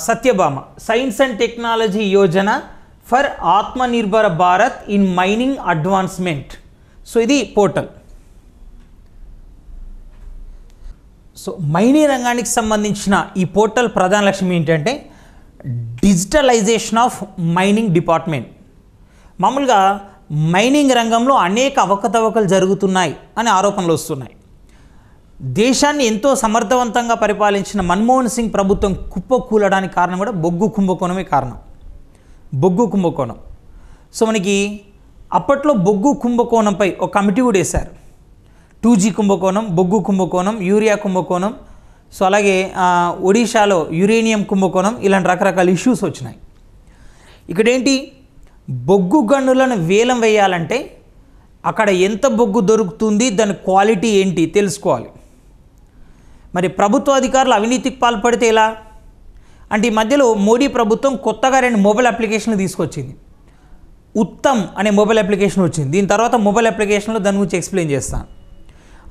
Satyabhama science and technology Yojana for Atmanirbhar Bharat in mining advancement so ఇది portal so mining రంగానికి సంబంధించిన ఈ portal ప్రధాన లక్ష్యం ఏంటంటే డిజిటలైజేషన్ ఆఫ్ మైనింగ్ డిపార్ట్మెంట్ మామూలుగా మైనింగ్ రంగంలో అనేక అవకతవకలు జరుగుతున్నాయి అనే ఆరోపణలు వస్తున్నాయి దేశాన్ని ఎంతో సమర్థవంతంగా పరిపాలించిన మన్మోహన్ సింగ్ ప్రభుత్వం కుప్పకూలడానికి కారణం కూడా బొగ్గు కుంభకోణమే కారణం బొగ్గు కుంభకోణం సో మనకి అప్పట్లో బొగ్గు కుంభకోణంపై ఒక కమిటీ కూడా వేశారు టూ జీ కుంభకోణం బొగ్గు కుంభకోణం యూరియా కుంభకోణం సో అలాగే ఒడిశాలో యురేనియం కుంభకోణం ఇలాంటి రకరకాల ఇష్యూస్ వచ్చినాయి ఇక్కడేంటి బొగ్గు గన్నులను వేలం వేయాలంటే అక్కడ ఎంత బొగ్గు దొరుకుతుంది దాని క్వాలిటీ ఏంటి తెలుసుకోవాలి మరి ప్రభుత్వ అధికారులు అవినీతికి పాల్పడితే ఎలా అంటే ఈ మధ్యలో మోడీ ప్రభుత్వం కొత్తగా రెండు మొబైల్ అప్లికేషన్లు తీసుకొచ్చింది ఉత్తమ్ అనే మొబైల్ అప్లికేషన్ వచ్చింది దీని తర్వాత మొబైల్ అప్లికేషన్లో దాని గురించి ఎక్స్ప్లెయిన్ చేస్తాను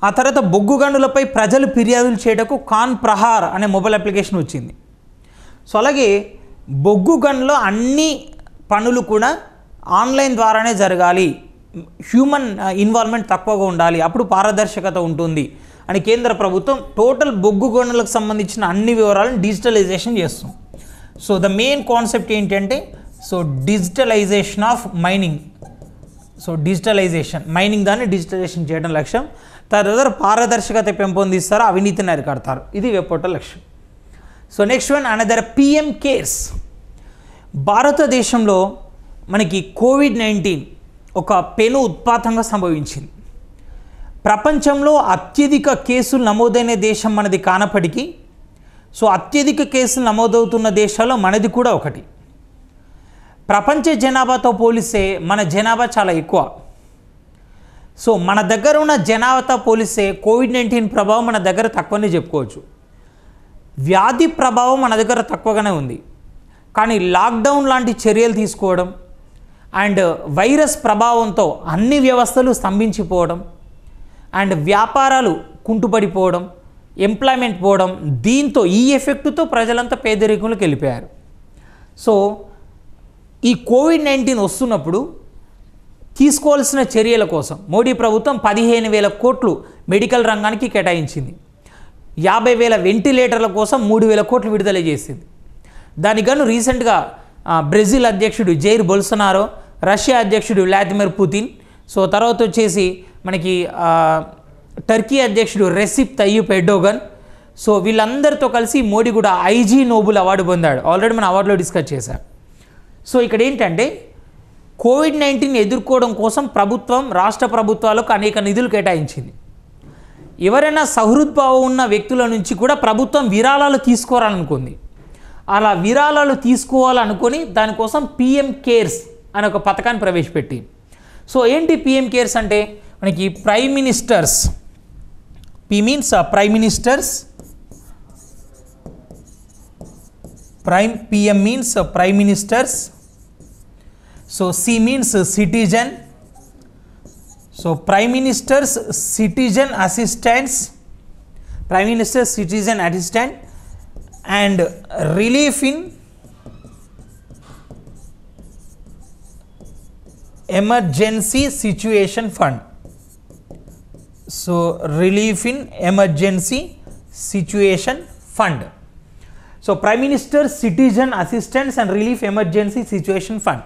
ఆ తర్వాత బొగ్గు గనులపై ప్రజలు ఫిర్యాదులు చేయటకు కాన్ ప్రహార్ అనే మొబైల్ అప్లికేషన్ వచ్చింది సో అలాగే బొగ్గు అన్ని పనులు కూడా ఆన్లైన్ ద్వారానే జరగాలి హ్యూమన్ ఇన్వాల్వ్మెంట్ తక్కువగా ఉండాలి అప్పుడు పారదర్శకత ఉంటుంది అని కేంద్ర ప్రభుత్వం టోటల్ బొగ్గు గోనలకు సంబంధించిన అన్ని వివరాలను డిజిటలైజేషన్ చేస్తుంది సో ద మెయిన్ కాన్సెప్ట్ ఏంటంటే so digitalization of mining so digitalization mining దాన్ని డిజిటలైజేషన్ చేయడం లక్ష్యం తర్వాత పారదర్శకత పెంపొందిస్తారు అవినీతిని అరికడతారు ఇది వెపోట లక్ష్యం so next one another PM CARES భారతదేశంలో మనకి కోవిడ్ నైన్టీన్ ఒక పెను ఉత్పాతంగా సంభవించింది ప్రపంచంలో అత్యధిక కేసులు నమోదైన దేశం మనది కానప్పటికీ సో అత్యధిక కేసులు నమోదవుతున్న దేశాల్లో మనది కూడా ఒకటి ప్రపంచ జనాభాతో పోలిస్తే మన జనాభా చాలా ఎక్కువ సో మన దగ్గర ఉన్న జనాభాతో పోలిస్తే కోవిడ్ నైన్టీన్ ప్రభావం మన దగ్గర తక్కువనే చెప్పుకోవచ్చు వ్యాధి ప్రభావం మన దగ్గర తక్కువగానే ఉంది కానీ లాక్డౌన్ లాంటి చర్యలు తీసుకోవడం అండ్ వైరస్ ప్రభావంతో అన్ని వ్యవస్థలు స్తంభించిపోవడం అండ్ వ్యాపారాలు కుంటుపడిపోవడం ఎంప్లాయ్మెంట్ పోవడం దీంతో ఈ ఎఫెక్ట్తో ప్రజలంతా పేదరికంలోకి వెళ్ళిపోయారు సో ఈ కోవిడ్ నైన్టీన్ వస్తున్నప్పుడు తీసుకోవాల్సిన చర్యల కోసం మోడీ ప్రభుత్వం పదిహేను వేల కోట్లు మెడికల్ రంగానికి కేటాయించింది యాభై వేల వెంటిలేటర్ల కోసం మూడు వేల కోట్లు విడుదల చేసింది దానికను రీసెంట్గా బ్రెజిల్ అధ్యక్షుడు జైర్ బొల్సనారో రష్యా అధ్యక్షుడు వ్లాదిమిర్ పుతిన్ సో తర్వాత వచ్చేసి మనకి టర్కీ అధ్యక్షుడు రెసిప్ తయ్యూబ్ ఎర్డోగన్ సో వీళ్ళందరితో కలిసి మోడీ కూడా ఐజీ నోబుల్ అవార్డు పొందాడు ఆల్రెడీ మనం అవార్డులో డిస్కస్ చేశాం సో ఇక్కడ ఏంటంటే కోవిడ్ నైన్టీన్ ఎదుర్కోవడం కోసం ప్రభుత్వం రాష్ట్ర ప్రభుత్వాలకు అనేక నిధులు కేటాయించింది ఎవరైనా సహృద్భావం ఉన్న వ్యక్తుల నుంచి కూడా ప్రభుత్వం విరాళాలు తీసుకోవాలనుకుంది అలా విరాళాలు తీసుకోవాలనుకుని దానికోసం పిఎం కేర్స్ అనే ఒక పథకాన్ని ప్రవేశపెట్టి సో ఏంటి పిఎం కేర్స్ అంటే మనకి prime ministers P means prime ministers prime PM means prime ministers so C means citizen so prime ministers citizen assistants prime minister citizen assistant and relief in emergency situation fund so relief in emergency situation fund so prime minister citizen assistants and relief emergency Situation fund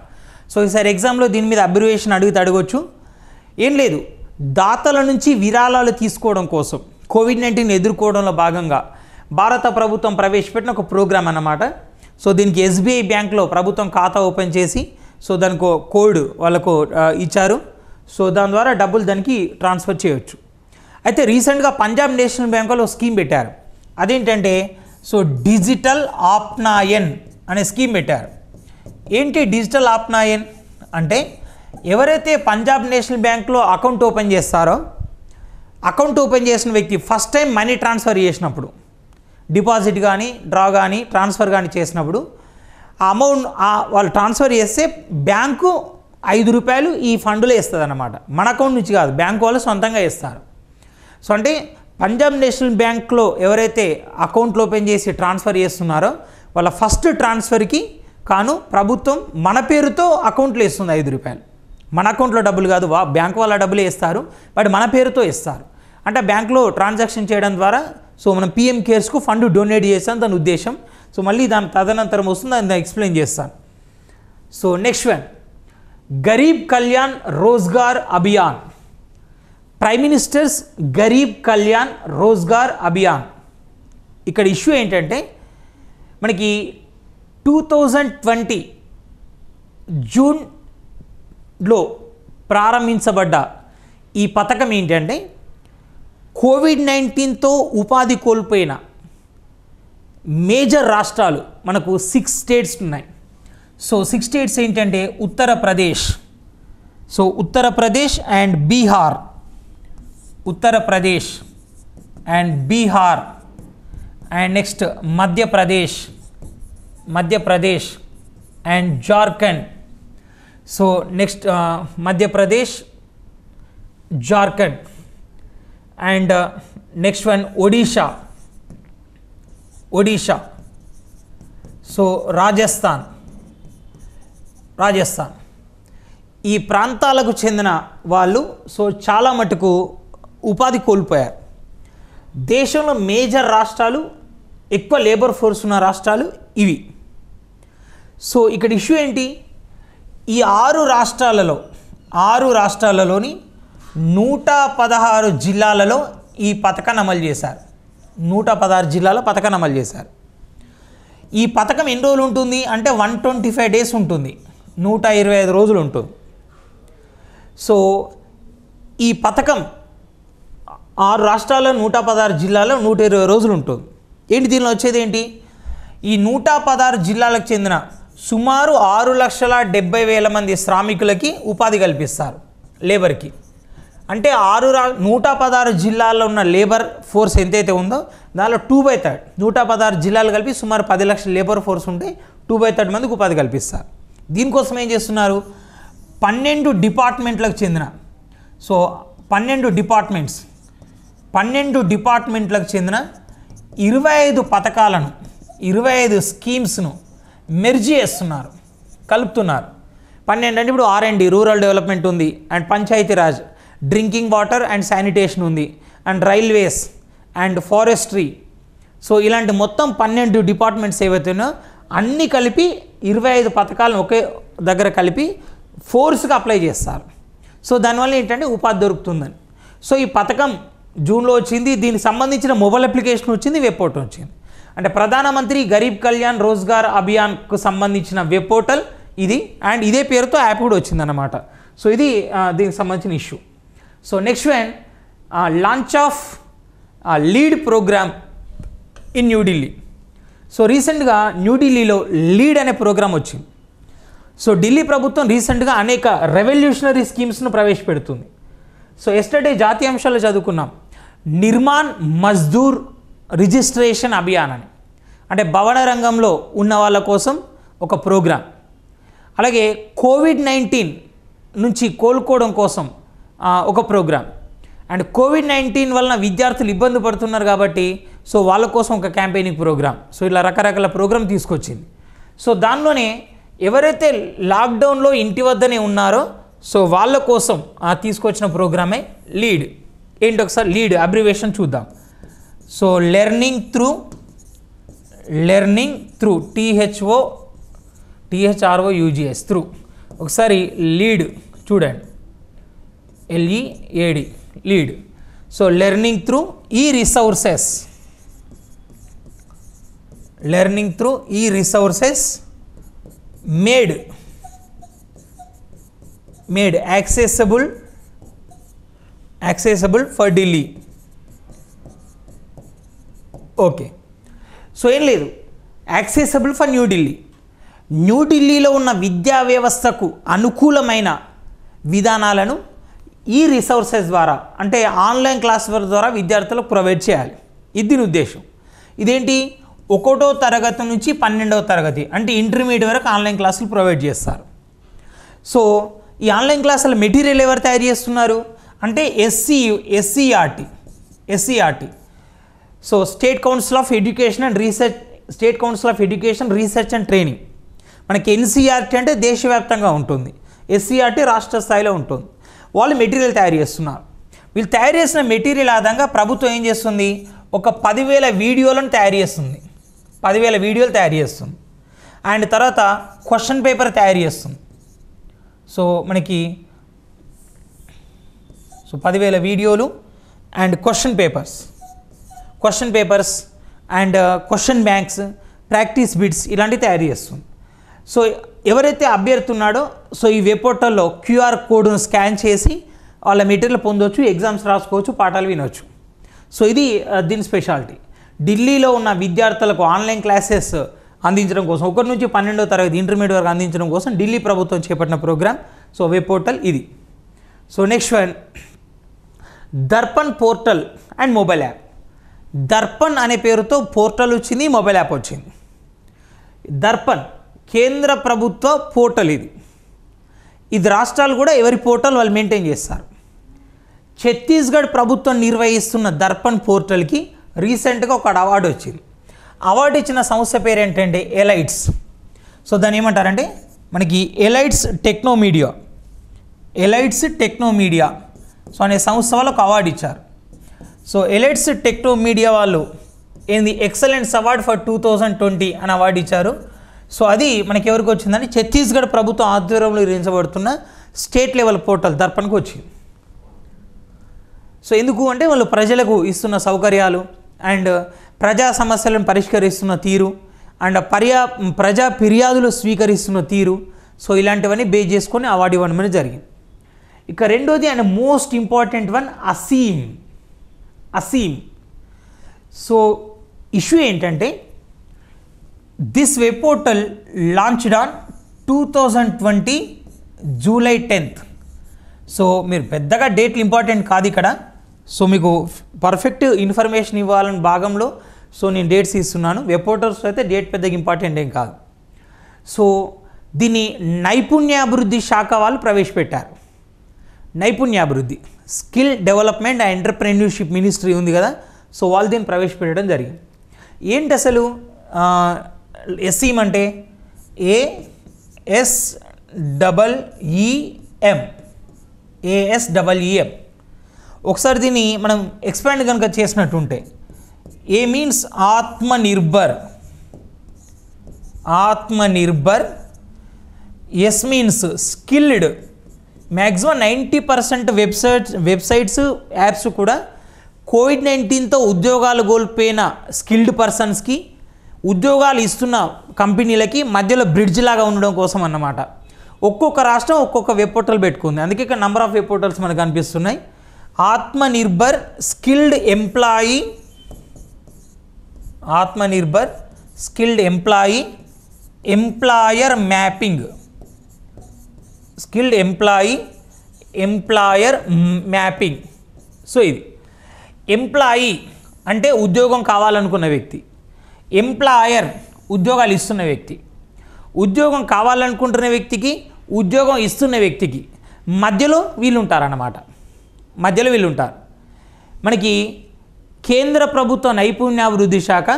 so ఈసారి ఎగ్జామ్లో దీని మీద abbreviation అడిగితే అడగవచ్చు ఏం లేదు దాతల నుంచి విరాళాలు తీసుకోవడం కోసం కోవిడ్ నైన్టీన్ ఎదుర్కోవడంలో భాగంగా భారత ప్రభుత్వం ప్రవేశపెట్టిన ఒక ప్రోగ్రామ్ అన్నమాట సో దీనికి ఎస్బీఐ బ్యాంక్లో ప్రభుత్వం ఖాతా ఓపెన్ చేసి సో దానికి కోడ్ వాళ్ళకు ఇచ్చారు సో దాని ద్వారా డబ్బులు దానికి ట్రాన్స్ఫర్ చేయవచ్చు అయితే రీసెంట్గా పంజాబ్ నేషనల్ బ్యాంక్ వాళ్ళు స్కీమ్ పెట్టారు అదేంటంటే సో డిజిటల్ ఆప్నాయన్ అనే స్కీమ్ పెట్టారు ఏంటి డిజిటల్ ఆప్నాయన్ అంటే ఎవరైతే పంజాబ్ నేషనల్ బ్యాంక్లో అకౌంట్ ఓపెన్ చేస్తారో అకౌంట్ ఓపెన్ చేసిన వ్యక్తి ఫస్ట్ టైం మనీ ట్రాన్స్ఫర్ చేసినప్పుడు డిపాజిట్ కానీ డ్రా కానీ ట్రాన్స్ఫర్ కానీ చేసినప్పుడు ఆ అమౌంట్ వాళ్ళు ట్రాన్స్ఫర్ చేస్తే బ్యాంకు ఐదు రూపాయలు ఈ ఫండ్లో ఇస్తుంది అనమాట మన అకౌంట్ నుంచి కాదు బ్యాంకు వాళ్ళు సొంతంగా ఇస్తారు సో అంటే పంజాబ్ నేషనల్ బ్యాంక్లో ఎవరైతే అకౌంట్లు ఓపెన్ చేసి ట్రాన్స్ఫర్ చేస్తున్నారో వాళ్ళ ఫస్ట్ ట్రాన్స్ఫర్కి కాను ప్రభుత్వం మన పేరుతో అకౌంట్లు ఇస్తుంది ఐదు రూపాయలు మన అకౌంట్లో డబ్బులు కాదు వా బ్యాంక్ వాళ్ళ డబ్బులు ఇస్తారు బట్ మన పేరుతో ఇస్తారు అంటే బ్యాంక్లో ట్రాన్సాక్షన్ చేయడం ద్వారా సో మనం పిఎం కేర్స్కు ఫండ్ డొనేట్ చేస్తాం దాని ఉద్దేశం సో మళ్ళీ దాని తదనంతరం వస్తుంది దాన్ని ఎక్స్ప్లెయిన్ చేస్తాను so next one Garib Kalyan Rozgar Abhiyan prime ministers Garib Kalyan Rozgar Abhiyan ఇక్కడ ఇష్యూ ఏంటంటే మనకి టూ థౌజండ్ ట్వంటీ జూన్లో ప్రారంభించబడ్డ ఈ పథకం ఏంటంటే కోవిడ్ నైన్టీన్తో ఉపాధి కోల్పోయిన మేజర్ రాష్ట్రాలు మనకు సిక్స్ స్టేట్స్ ఉన్నాయి సో సిక్స్ స్టేట్స్ ఏంటంటే Uttar Pradesh so Uttar Pradesh and Bihar Uttar Pradesh and Bihar and next Madhya Pradesh Madhya Pradesh and Jharkhand so next Madhya Pradesh Jharkhand and next one Odisha Odisha so Rajasthan Rajasthan ఈ ప్రాంతాలకు చెందిన వాళ్ళు సో చాలా మటుకు ఉపాధి కోల్పోయారు దేశంలో మేజర్ రాష్ట్రాలు ఎక్కువ లేబర్ ఫోర్స్ ఉన్న రాష్ట్రాలు ఇవి సో ఇక్కడ ఇష్యూ ఏంటి ఈ ఆరు రాష్ట్రాలలో ఆరు రాష్ట్రాలలోని నూట పదహారు జిల్లాలలో ఈ పథకాన్ని అమలు చేశారు నూట పదహారు జిల్లాలో పథకాన్ని అమలు చేశారు ఈ పథకం ఎన్ని రోజులు ఉంటుంది అంటే వన్ ట్వంటీ ఫైవ్ డేస్ ఉంటుంది నూట ఇరవై ఐదు రోజులు ఉంటుంది సో ఈ పథకం ఆరు రాష్ట్రాల నూట పదహారు జిల్లాలో నూట ఇరవై రోజులు ఉంటుంది ఏంటి దీనిలో వచ్చేది ఏంటి ఈ నూట పదహారు జిల్లాలకు చెందిన సుమారు ఆరు లక్షల డెబ్బై వేల మంది శ్రామికులకి ఉపాధి కల్పిస్తారు లేబర్కి అంటే ఆరు రా నూట పదహారు జిల్లాల్లో ఉన్న లేబర్ ఫోర్స్ ఎంతైతే ఉందో దానిలో టూ బై థర్డ్ నూట పదహారు జిల్లాలు కలిపి సుమారు పది లక్షల లేబర్ ఫోర్స్ ఉంటే టూ బై థర్డ్ మందికి ఉపాధి కల్పిస్తారు దీనికోసం ఏం చేస్తున్నారు పన్నెండు డిపార్ట్మెంట్లకు చెందిన సో పన్నెండు డిపార్ట్మెంట్స్ పన్నెండు డిపార్ట్మెంట్లకు చెందిన ఇరవై ఐదు పథకాలను ఇరవై ఐదు స్కీమ్స్ను మెర్జి చేస్తున్నారు కలుపుతున్నారు పన్నెండు అంటే ఇప్పుడు R and D rural development ఉంది and Panchayati Raj drinking water and sanitation ఉంది and railways and forestry so ఇలాంటి మొత్తం పన్నెండు డిపార్ట్మెంట్స్ ఏవైతేనో అన్నీ కలిపి ఇరవై ఐదు పథకాలను ఒకే దగ్గర కలిపి ఫోర్స్గా అప్లై చేస్తారు సో దానివల్ల ఏంటంటే ఉపాధి దొరుకుతుందని సో ఈ పథకం జూన్లో వచ్చింది దీనికి సంబంధించిన మొబైల్ అప్లికేషన్ వచ్చింది వెబ్ పోర్టల్ వచ్చింది అంటే ప్రధానమంత్రి గరీబ్ కళ్యాణ్ రోజ్గార్ అభియాన్కు సంబంధించిన వెబ్ పోర్టల్ ఇది అండ్ ఇదే పేరుతో యాప్ కూడా వచ్చిందన్నమాట సో ఇది దీనికి సంబంధించిన issue so next one launch of lead program in New Delhi so రీసెంట్గా న్యూఢిల్లీలో లీడ్ అనే ప్రోగ్రామ్ వచ్చింది సో ఢిల్లీ ప్రభుత్వం రీసెంట్గా అనేక రెవల్యూషనరీ స్కీమ్స్ను ప్రవేశపెడుతుంది సో ఎస్టర్డే జాతీయ అంశాలు చదువుకున్నాం నిర్మాణ్ మజ్దూర్ రిజిస్ట్రేషన్ అభియాన్ అని అంటే భవన రంగంలో ఉన్న వాళ్ళ కోసం ఒక ప్రోగ్రాం అలాగే కోవిడ్ నైన్టీన్ నుంచి కోలుకోవడం కోసం ఒక ప్రోగ్రాం అండ్ కోవిడ్ నైన్టీన్ వలన విద్యార్థులు ఇబ్బంది పడుతున్నారు కాబట్టి సో వాళ్ళ కోసం ఒక క్యాంపెయినింగ్ ప్రోగ్రామ్ సో ఇలా రకరకాల ప్రోగ్రామ్ తీసుకొచ్చింది సో దానిలోనే ఎవరైతే లాక్డౌన్లో ఇంటి వద్దనే ఉన్నారో సో వాళ్ళ కోసం తీసుకొచ్చిన ప్రోగ్రామే లీడ్ इंडक्टर लीड एब्रिविएशन చూద్దాం so learning through learning through T H O T H R O U G H S through ఒకసారి లీడ్ చూడండి L E A D lead so learning through e resources learning through e resources made made accessible accessible for Delhi okay so ఏం లేదు accessible for New Delhi న్యూఢిల్లీలో ఉన్న విద్యా వ్యవస్థకు అనుకూలమైన విధానాలను ఈ రిసోర్సెస్ ద్వారా అంటే ఆన్లైన్ క్లాస్ ద్వారా విద్యార్థులకు ప్రొవైడ్ చేయాలి ఇది ఉద్దేశం ఇదేంటి ఒకటో తరగతి నుంచి పన్నెండవ తరగతి అంటే ఇంటర్మీడియట్ వరకు ఆన్లైన్ క్లాసులు ప్రొవైడ్ చేస్తారు సో ఈ ఆన్లైన్ క్లాసుల మెటీరియల్ ఎవరు తయారు చేస్తున్నారు అంటే SC SCERT SCERT so state council of education and research state council of education research and training మనకి ఎన్సీఆర్టీ e అంటే దేశవ్యాప్తంగా ఉంటుంది ఎస్సీఆర్టీ e రాష్ట్ర స్థాయిలో ఉంటుంది వాళ్ళు మెటీరియల్ తయారు చేస్తున్నారు వీళ్ళు తయారు చేసిన మెటీరియల్ ఆధారంగా ప్రభుత్వం ఏం చేస్తుంది ఒక పదివేల వీడియోలను తయారు చేస్తుంది పదివేల వీడియోలు తయారు చేస్తుంది అండ్ తర్వాత క్వశ్చన్ పేపర్ తయారు చేస్తుంది సో మనకి సో పదివేల వీడియోలు and question papers question papers and question banks practice bids ఇలాంటివి తయారు చేస్తుంది సో ఎవరైతే అభ్యర్థి ఉన్నాడో సో ఈ వెబ్ పోర్టల్లో క్యూఆర్ కోడ్ను స్కాన్ చేసి వాళ్ళ మెటీరియల్ పొందొచ్చు ఎగ్జామ్స్ రాసుకోవచ్చు పాఠాలు వినవచ్చు సో ఇది uh, దీని స్పెషాలిటీ ఢిల్లీలో ఉన్న విద్యార్థులకు ఆన్లైన్ క్లాసెస్ అందించడం కోసం ఒకటి నుంచి పన్నెండో తరగతి ఇంటర్మీడియట్ వరకు అందించడం కోసం ఢిల్లీ ప్రభుత్వం చేపట్టిన ప్రోగ్రామ్ సో వెబ్ పోర్టల్ ఇది so next one Darpan portal and mobile app Darpan అనే పేరుతో పోర్టల్ వచ్చింది మొబైల్ యాప్ వచ్చింది దర్పణ్ కేంద్ర ప్రభుత్వ పోర్టల్ ఇది ఇది రాష్ట్రాలు కూడా ఎవరి పోర్టల్ వాళ్ళు మెయింటైన్ చేస్తారు ఛత్తీస్గఢ్ ప్రభుత్వం నిర్వహిస్తున్న దర్పణ్ పోర్టల్కి రీసెంట్గా ఒక అవార్డు వచ్చింది అవార్డు ఇచ్చిన సంస్థ పేరు ఏంటంటే ఎలైట్స్ సో దాన్ని ఏమంటారంటే మనకి ఎలైట్స్ టెక్నోమీడియా ఎలైట్స్ టెక్నోమీడియా సో అనే సంస్థ వాళ్ళకు అవార్డు ఇచ్చారు సో ఎలైట్స్ టెక్టో మీడియా వాళ్ళు ఏంది excellence award for two thousand twenty అని అవార్డు ఇచ్చారు సో అది మనకి ఎవరికి వచ్చిందని ఛత్తీస్గఢ్ ప్రభుత్వం ఆధ్వర్యంలో నిర్వహించబడుతున్న స్టేట్ లెవెల్ పోర్టల్ దర్పణకు వచ్చింది సో ఎందుకు అంటే వాళ్ళు ప్రజలకు ఇస్తున్న సౌకర్యాలు అండ్ ప్రజా సమస్యలను పరిష్కరిస్తున్న తీరు అండ్ పర్యా ప్రజా ఫిర్యాదులు స్వీకరిస్తున్న తీరు సో ఇలాంటివన్నీ బేస్ చేసుకొని అవార్డు ఇవ్వడం జరిగింది ఇక రెండోది and most important one ASEEM ASEEM so issue ఏంటంటే this web portal launched on two thousand twenty July tenth so మీరు పెద్దగా డేట్లు ఇంపార్టెంట్ కాదు ఇక్కడ సో మీకు పర్ఫెక్ట్ ఇన్ఫర్మేషన్ ఇవ్వాలని భాగంలో సో నేను డేట్స్ ఇస్తున్నాను వెబ్ పోర్టల్స్ అయితే డేట్ పెద్దగా ఇంపార్టెంట్ ఏం కాదు సో దీన్ని నైపుణ్యాభివృద్ధి శాఖ వాళ్ళు ప్రవేశపెట్టారు నైపుణ్యాభివృద్ధి skill development and entrepreneurship ministry ఉంది కదా సో వాళ్ళు దీన్ని ప్రవేశపెట్టడం జరిగింది ఏంటి అసలు ఎస్సీమ్ e అంటే AS double EM AS double EM ఒకసారి దీన్ని మనం ఎక్స్పాండ్ కనుక చేసినట్టుంటే A means Aatmanirbhar Aatmanirbhar S means skilled maximum ninety percent websites websites apps కూడా కోవిడ్ నైన్టీన్తో ఉద్యోగాలు కోల్పోయిన స్కిల్డ్ పర్సన్స్కి ఉద్యోగాలు ఇస్తున్న కంపెనీలకి మధ్యలో బ్రిడ్జ్ లాగా ఉండడం కోసం అన్నమాట ఒక్కొక్క రాష్ట్రం ఒక్కొక్క వెబ్ పోర్టల్ పెట్టుకుంది అందుకే ఇక్కడ నంబర్ ఆఫ్ వెబ్ పోర్టల్స్ మనకు కనిపిస్తున్నాయి Aatmanirbhar skilled employee Aatmanirbhar skilled employee employer mapping skilled employee employer mapping so ఇది ఎంప్లాయీ అంటే ఉద్యోగం కావాలనుకున్న వ్యక్తి ఎంప్లాయర్ ఉద్యోగాలు ఇస్తున్న వ్యక్తి ఉద్యోగం కావాలనుకుంటున్న వ్యక్తికి ఉద్యోగం ఇస్తున్న వ్యక్తికి మధ్యలో వీళ్ళు ఉంటారన్నమాట మధ్యలో వీళ్ళు ఉంటారు మనకి కేంద్ర ప్రభుత్వ నైపుణ్యాభివృద్ధి శాఖ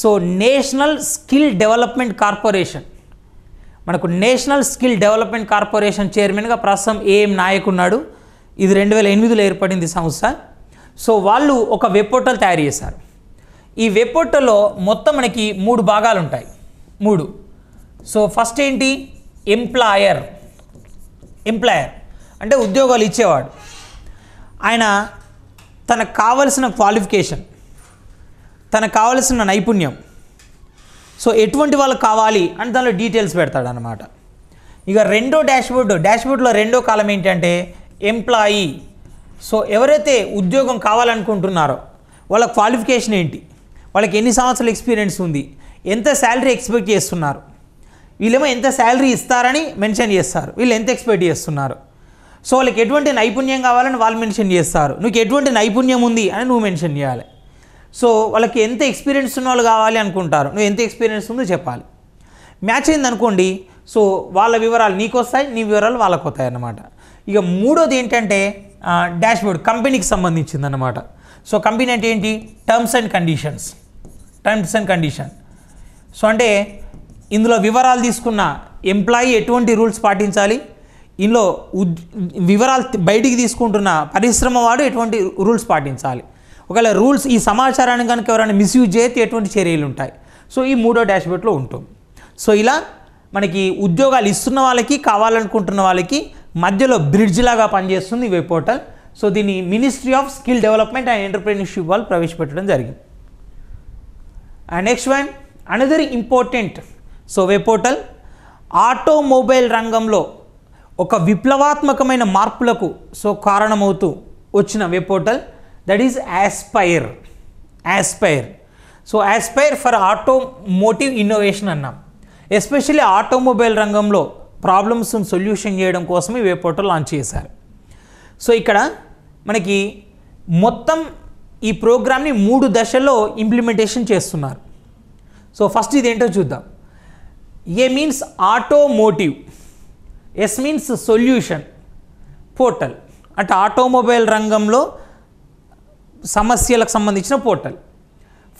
so national skill development corporation మనకు నేషనల్ స్కిల్ డెవలప్మెంట్ కార్పొరేషన్ చైర్మన్గా ప్రస్తుతం ఏఎం నాయక్ ఉన్నాడు ఇది రెండు వేల ఎనిమిదిలో ఏర్పడింది సంస్థ సో వాళ్ళు ఒక వెబ్ పోర్టల్ తయారు చేశారు ఈ వెబ్ పోర్టల్లో మొత్తం మనకి మూడు భాగాలు ఉంటాయి మూడు సో ఫస్ట్ ఏంటి ఎంప్లాయర్ ఎంప్లాయర్ అంటే ఉద్యోగాలు ఇచ్చేవాడు ఆయన తనకు కావలసిన క్వాలిఫికేషన్ తనకు కావలసిన నైపుణ్యం సో ఎటువంటి వాళ్ళకి కావాలి అని దానిలో డీటెయిల్స్ పెడతాడనమాట ఇక రెండో డాష్బోర్డు డాష్బోర్డ్లో రెండో కాలం ఏంటంటే ఎంప్లాయీ సో ఎవరైతే ఉద్యోగం కావాలనుకుంటున్నారో వాళ్ళ క్వాలిఫికేషన్ ఏంటి వాళ్ళకి ఎన్ని సంవత్సరాల ఎక్స్పీరియన్స్ ఉంది ఎంత శాలరీ ఎక్స్పెక్ట్ చేస్తున్నారు వీళ్ళేమో ఎంత శాలరీ ఇస్తారని మెన్షన్ చేస్తారు వీళ్ళు ఎంత ఎక్స్పెక్ట్ చేస్తున్నారు సో వాళ్ళకి ఎటువంటి నైపుణ్యం కావాలని వాళ్ళు మెన్షన్ చేస్తారు నీకు ఎటువంటి నైపుణ్యం ఉంది అని నువ్వు మెన్షన్ చేయాలి సో వాళ్ళకి ఎంత ఎక్స్పీరియన్స్ ఉన్న వాళ్ళు కావాలి అనుకుంటారు నువ్వు ఎంత ఎక్స్పీరియన్స్ ఉందో చెప్పాలి మ్యాచ్ అయింది అనుకోండి సో వాళ్ళ వివరాలు నీకు వస్తాయి నీ వివరాలు వాళ్ళకు వస్తాయి అన్నమాట ఇక మూడోది ఏంటంటే డాష్బోర్డ్ కంపెనీకి సంబంధించింది అనమాట సో కంపెనీ అంటే ఏంటి terms and conditions terms and condition so అంటే ఇందులో వివరాలు తీసుకున్న ఎంప్లాయీ ఎటువంటి రూల్స్ పాటించాలి ఇందులో వివరాలు బయటికి తీసుకుంటున్న పరిశ్రమ వాడు ఎటువంటి రూల్స్ పాటించాలి ఒకవేళ రూల్స్ ఈ సమాచారాన్ని కనుక ఎవరైనా మిస్యూజ్ చేస్తే ఎటువంటి చర్యలు ఉంటాయి సో ఈ మూడో డాష్బోర్డ్లో ఉంటుంది సో ఇలా మనకి ఉద్యోగాలు ఇస్తున్న వాళ్ళకి కావాలనుకుంటున్న వాళ్ళకి మధ్యలో బ్రిడ్జ్ లాగా పనిచేస్తుంది వెబ్ పోర్టల్ సో దీన్ని ministry of skill development and entrepreneurship వాళ్ళు ప్రవేశపెట్టడం జరిగింది and next one another important so web portal automobile రంగంలో ఒక విప్లవాత్మకమైన మార్పులకు సో కారణమవుతూ వచ్చిన web portal that is aspire aspire so aspire for automotive innovation అన్నాం ఎస్పెషల్లీ ఆటోమొబైల్ రంగంలో ప్రాబ్లమ్స్ను సొల్యూషన్ చేయడం కోసం ఈ వెబ్ పోర్టల్ లాంచ్ చేశారు సో ఇక్కడ మనకి మొత్తం ఈ ప్రోగ్రామ్ని మూడు దశల్లో ఇంప్లిమెంటేషన్ చేస్తున్నారు సో ఫస్ట్ ఇదేంటో చూద్దాం A means automotive S means solution portal అంటే ఆటోమొబైల్ రంగంలో సమస్యలకు సంబంధించిన portal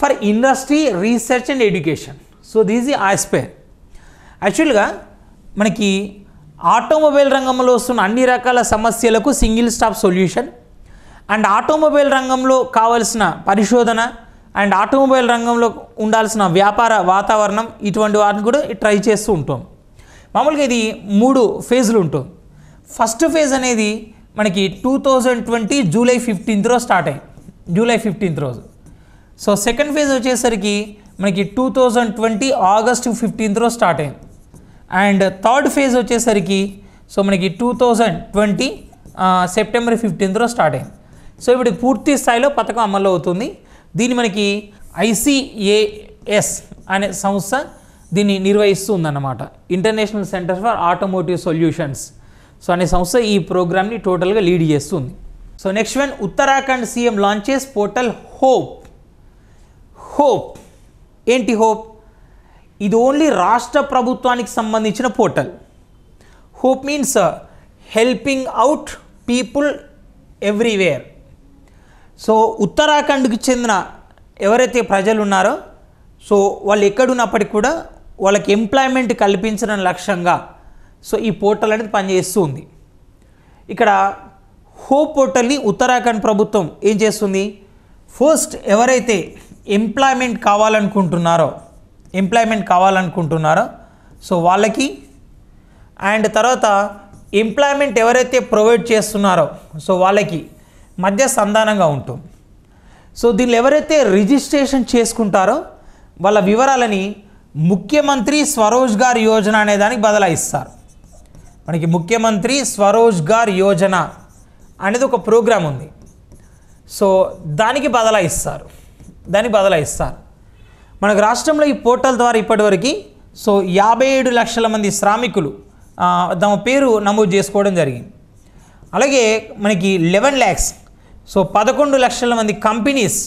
for industry research and education so these ఈ ఆస్పైర్ యాక్చువల్గా మనకి ఆటోమొబైల్ రంగంలో వస్తున్న అన్ని రకాల సమస్యలకు single stop solution and automobile రంగంలో కావలసిన పరిశోధన అండ్ ఆటోమొబైల్ రంగంలో ఉండాల్సిన వ్యాపార వాతావరణం ఇటువంటి వాటిని కూడా ట్రై చేస్తూ ఉంటాం మామూలుగా ఇది మూడు ఫేజ్లు ఉంటుంది ఫస్ట్ ఫేజ్ అనేది మనకి టూ థౌజండ్ ట్వంటీ జూలై ఫిఫ్టీన్త్లో స్టార్ట్ అయ్యింది జూలై ఫిఫ్టీన్త్ రోజు సో సెకండ్ ఫేజ్ వచ్చేసరికి మనకి two thousand twenty August fifteenth రోజు స్టార్ట్ అయింది అండ్ థర్డ్ ఫేజ్ వచ్చేసరికి సో మనకి two thousand twenty September fifteenth రోజు స్టార్ట్ అయింది సో ఇప్పుడు పూర్తి స్థాయిలో పథకం అమలు అవుతుంది దీన్ని మనకి ఐసిఏఎస్ అనే సంస్థ దీన్ని నిర్వహిస్తుందన్నమాట international centre for automotive solutions so అనే సంస్థ ఈ ప్రోగ్రామ్ని టోటల్గా లీడ్ చేస్తుంది so next one Uttarakhand CM launches portal hope hope ఏంటి హోప్ ఇది ఓన్లీ రాష్ట్ర ప్రభుత్వానికి సంబంధించిన portal hope means helping out people everywhere so ఉత్తరాఖండ్కి చెందిన ఎవరైతే ప్రజలు ఉన్నారో సో వాళ్ళు ఎక్కడున్నప్పటికీ కూడా వాళ్ళకి ఎంప్లాయ్మెంట్ కల్పించడం లక్ష్యంగా సో ఈ పోర్టల్ అనేది పనిచేస్తూ ఉంది ఇక్కడ హోప్ పోర్టల్ని ఉత్తరాఖండ్ ప్రభుత్వం ఏం చేస్తుంది ఫస్ట్ ఎవరైతే ఎంప్లాయ్మెంట్ కావాలనుకుంటున్నారో ఎంప్లాయ్మెంట్ కావాలనుకుంటున్నారో సో వాళ్ళకి అండ్ తర్వాత ఎంప్లాయ్మెంట్ ఎవరైతే ప్రొవైడ్ చేస్తున్నారో సో వాళ్ళకి మధ్య సంధానంగా ఉంటుంది సో దీనిలో ఎవరైతే రిజిస్ట్రేషన్ చేసుకుంటారో వాళ్ళ వివరాలని ముఖ్యమంత్రి స్వరోజ్గార్ యోజన అనే దానికి బదలాయిస్తారు మనకి ముఖ్యమంత్రి స్వరోజ్గార్ యోజన అనేది ఒక ప్రోగ్రామ్ ఉంది సో దానికి బదలా ఇస్తారు దానికి బదలా ఇస్తారు మనకు రాష్ట్రంలో ఈ పోర్టల్ ద్వారా ఇప్పటివరకు సో యాభై ఏడు లక్షల మంది శ్రామికులు తమ పేరు నమోదు చేసుకోవడం జరిగింది అలాగే మనకి లెవెన్ ల్యాక్స్ సో పదకొండు లక్షల మంది కంపెనీస్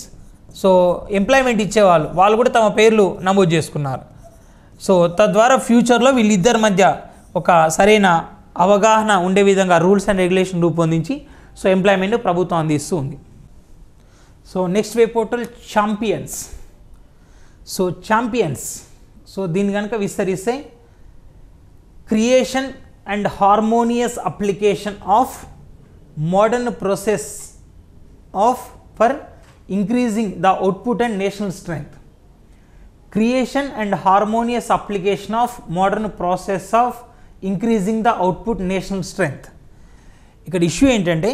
సో ఎంప్లాయ్మెంట్ ఇచ్చేవాళ్ళు వాళ్ళు కూడా తమ పేర్లు నమోదు చేసుకున్నారు సో తద్వారా ఫ్యూచర్లో వీళ్ళిద్దరి మధ్య ఒక సరైన అవగాహన ఉండే విధంగా రూల్స్ అండ్ రెగ్యులేషన్ రూపొందించి సో ఎంప్లాయ్మెంట్ ప్రభుత్వం అందిస్తూ ఉంది so next web portal champions so champions so దీన్ని కనుక విస్తరిస్తే creation and harmonious application of modern process of for increasing the output and national strength creation and harmonious application of modern process of increasing the output national strength ఇక్కడ issue ఏంటంటే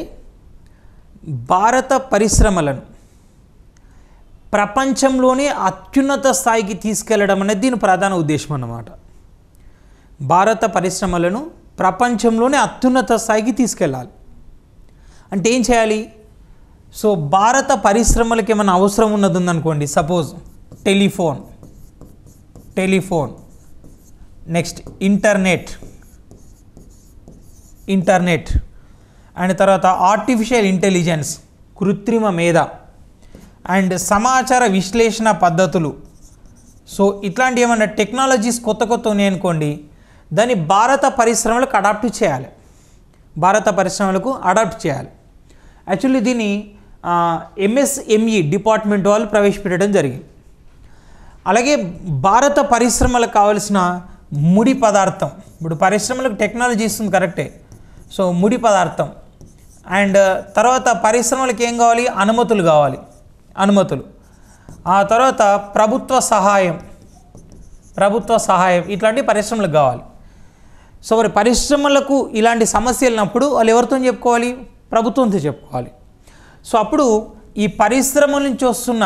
భారత పరిశ్రమలను ప్రపంచంలోనే అత్యున్నత స్థాయికి తీసుకెళ్లడం అనేది దీని ప్రధాన ఉద్దేశం అన్నమాట భారత పరిశ్రమలను ప్రపంచంలోనే అత్యున్నత స్థాయికి తీసుకెళ్ళాలి అంటే ఏం చేయాలి సో భారత పరిశ్రమలకు ఏమైనా అవసరం ఉన్నది ఉందనుకోండి suppose telephone telephone next internet internet and తర్వాత ఆర్టిఫిషియల్ ఇంటెలిజెన్స్ కృత్రిమ మేధ అండ్ సమాచార విశ్లేషణ పద్ధతులు సో ఇట్లాంటి ఏమైనా టెక్నాలజీస్ కొత్త కొత్త ఉన్నాయనుకోండి దాన్ని భారత పరిశ్రమలకు అడాప్ట్ చేయాలి భారత పరిశ్రమలకు అడాప్ట్ చేయాలి యాక్చువల్లీ దీన్ని ఎంఎస్ఎంఈ e డిపార్ట్మెంట్ వాళ్ళు ప్రవేశపెట్టడం జరిగింది అలాగే భారత పరిశ్రమలకు కావలసిన ముడి పదార్థం ఇప్పుడు పరిశ్రమలకు టెక్నాలజీ ఇస్తుంది కరెక్టే సో ముడి పదార్థం అండ్ తర్వాత పరిశ్రమలకు ఏం కావాలి అనుమతులు కావాలి అనుమతులు ఆ తర్వాత ప్రభుత్వ సహాయం ప్రభుత్వ సహాయం ఇట్లాంటి పరిశ్రమలకు కావాలి సో మరి పరిశ్రమలకు ఇలాంటి సమస్య వెళ్ళినప్పుడు వాళ్ళు ఎవరితో చెప్పుకోవాలి ప్రభుత్వంతో చెప్పుకోవాలి సో అప్పుడు ఈ పరిశ్రమల నుంచి వస్తున్న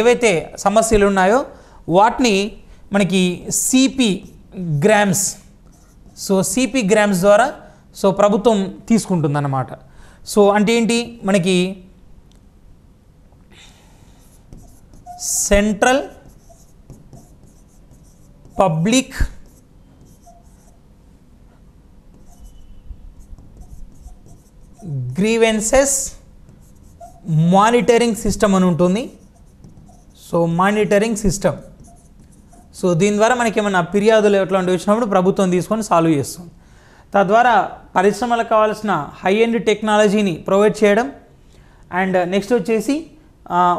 ఏవైతే సమస్యలు ఉన్నాయో వాటిని మనకి CP grams so CP grams ద్వారా సో ప్రభుత్వం తీసుకుంటుందన్నమాట సో అంటే ఏంటి మనకి central public grievances monitoring system అని ఉంటుంది సో మానిటరింగ్ సిస్టమ్ సో దీని ద్వారా మనకి ఏమైనా ఫిర్యాదులు ఎట్లాంటివి వచ్చినప్పుడు ప్రభుత్వం తీసుకొని సాల్వ్ చేస్తుంది తద్వారా పరిశ్రమలకు కావాల్సిన హై ఎండ్ టెక్నాలజీని ప్రొవైడ్ చేయడం అండ్ నెక్స్ట్ వచ్చేసి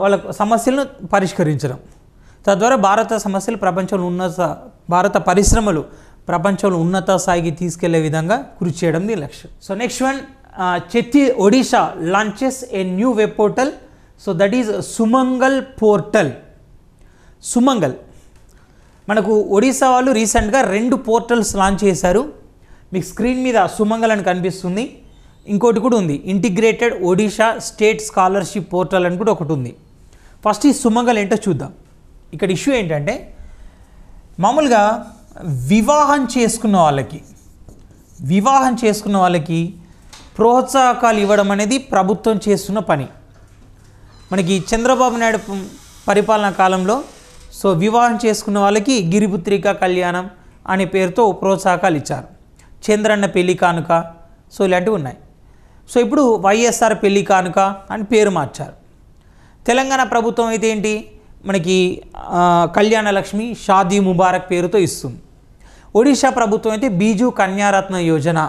వాళ్ళ సమస్యలను పరిష్కరించడం తద్వారా భారత సమస్యలు ప్రపంచంలో ఉన్నత భారత పరిశ్రమలు ప్రపంచంలో ఉన్నత స్థాయికి తీసుకెళ్లే విధంగా కృషి చేయడం దీని లక్ష్యం సో నెక్స్ట్ వన్ చెత్తి Odisha launches a new web portal so that is Sumangal portal Sumangal మనకు ఒడిశా వాళ్ళు రీసెంట్గా రెండు పోర్టల్స్ లాంచ్ చేశారు మీకు స్క్రీన్ మీద సుమంగళని కనిపిస్తుంది ఇంకోటి కూడా ఉంది integrated Odisha state scholarship portal అని కూడా ఒకటి ఉంది ఫస్ట్ ఈ సుమంగల్ ఏంటో చూద్దాం ఇక్కడ ఇష్యూ ఏంటంటే మామూలుగా వివాహం చేసుకున్న వాళ్ళకి వివాహం చేసుకున్న వాళ్ళకి ప్రోత్సాహకాలు ఇవ్వడం అనేది ప్రభుత్వం చేస్తున్న పని మనకి చంద్రబాబు నాయుడు పరిపాలన కాలంలో సో వివాహం చేసుకున్న వాళ్ళకి గిరిపుత్రిక కళ్యాణం అనే పేరుతో ప్రోత్సాహకాలు ఇచ్చారు చంద్రన్న పెళ్లి కానుక సో ఇలాంటివి ఉన్నాయి సో ఇప్పుడు వైఎస్ఆర్ పెళ్లి కానుక అని పేరు మార్చారు తెలంగాణ ప్రభుత్వం అయితే ఏంటి మనకి కళ్యాణ లక్ష్మి షాదీ ముబారక్ పేరుతో ఇస్తుంది ఒడిషా ప్రభుత్వం అయితే బీజు కన్యారత్న యోజన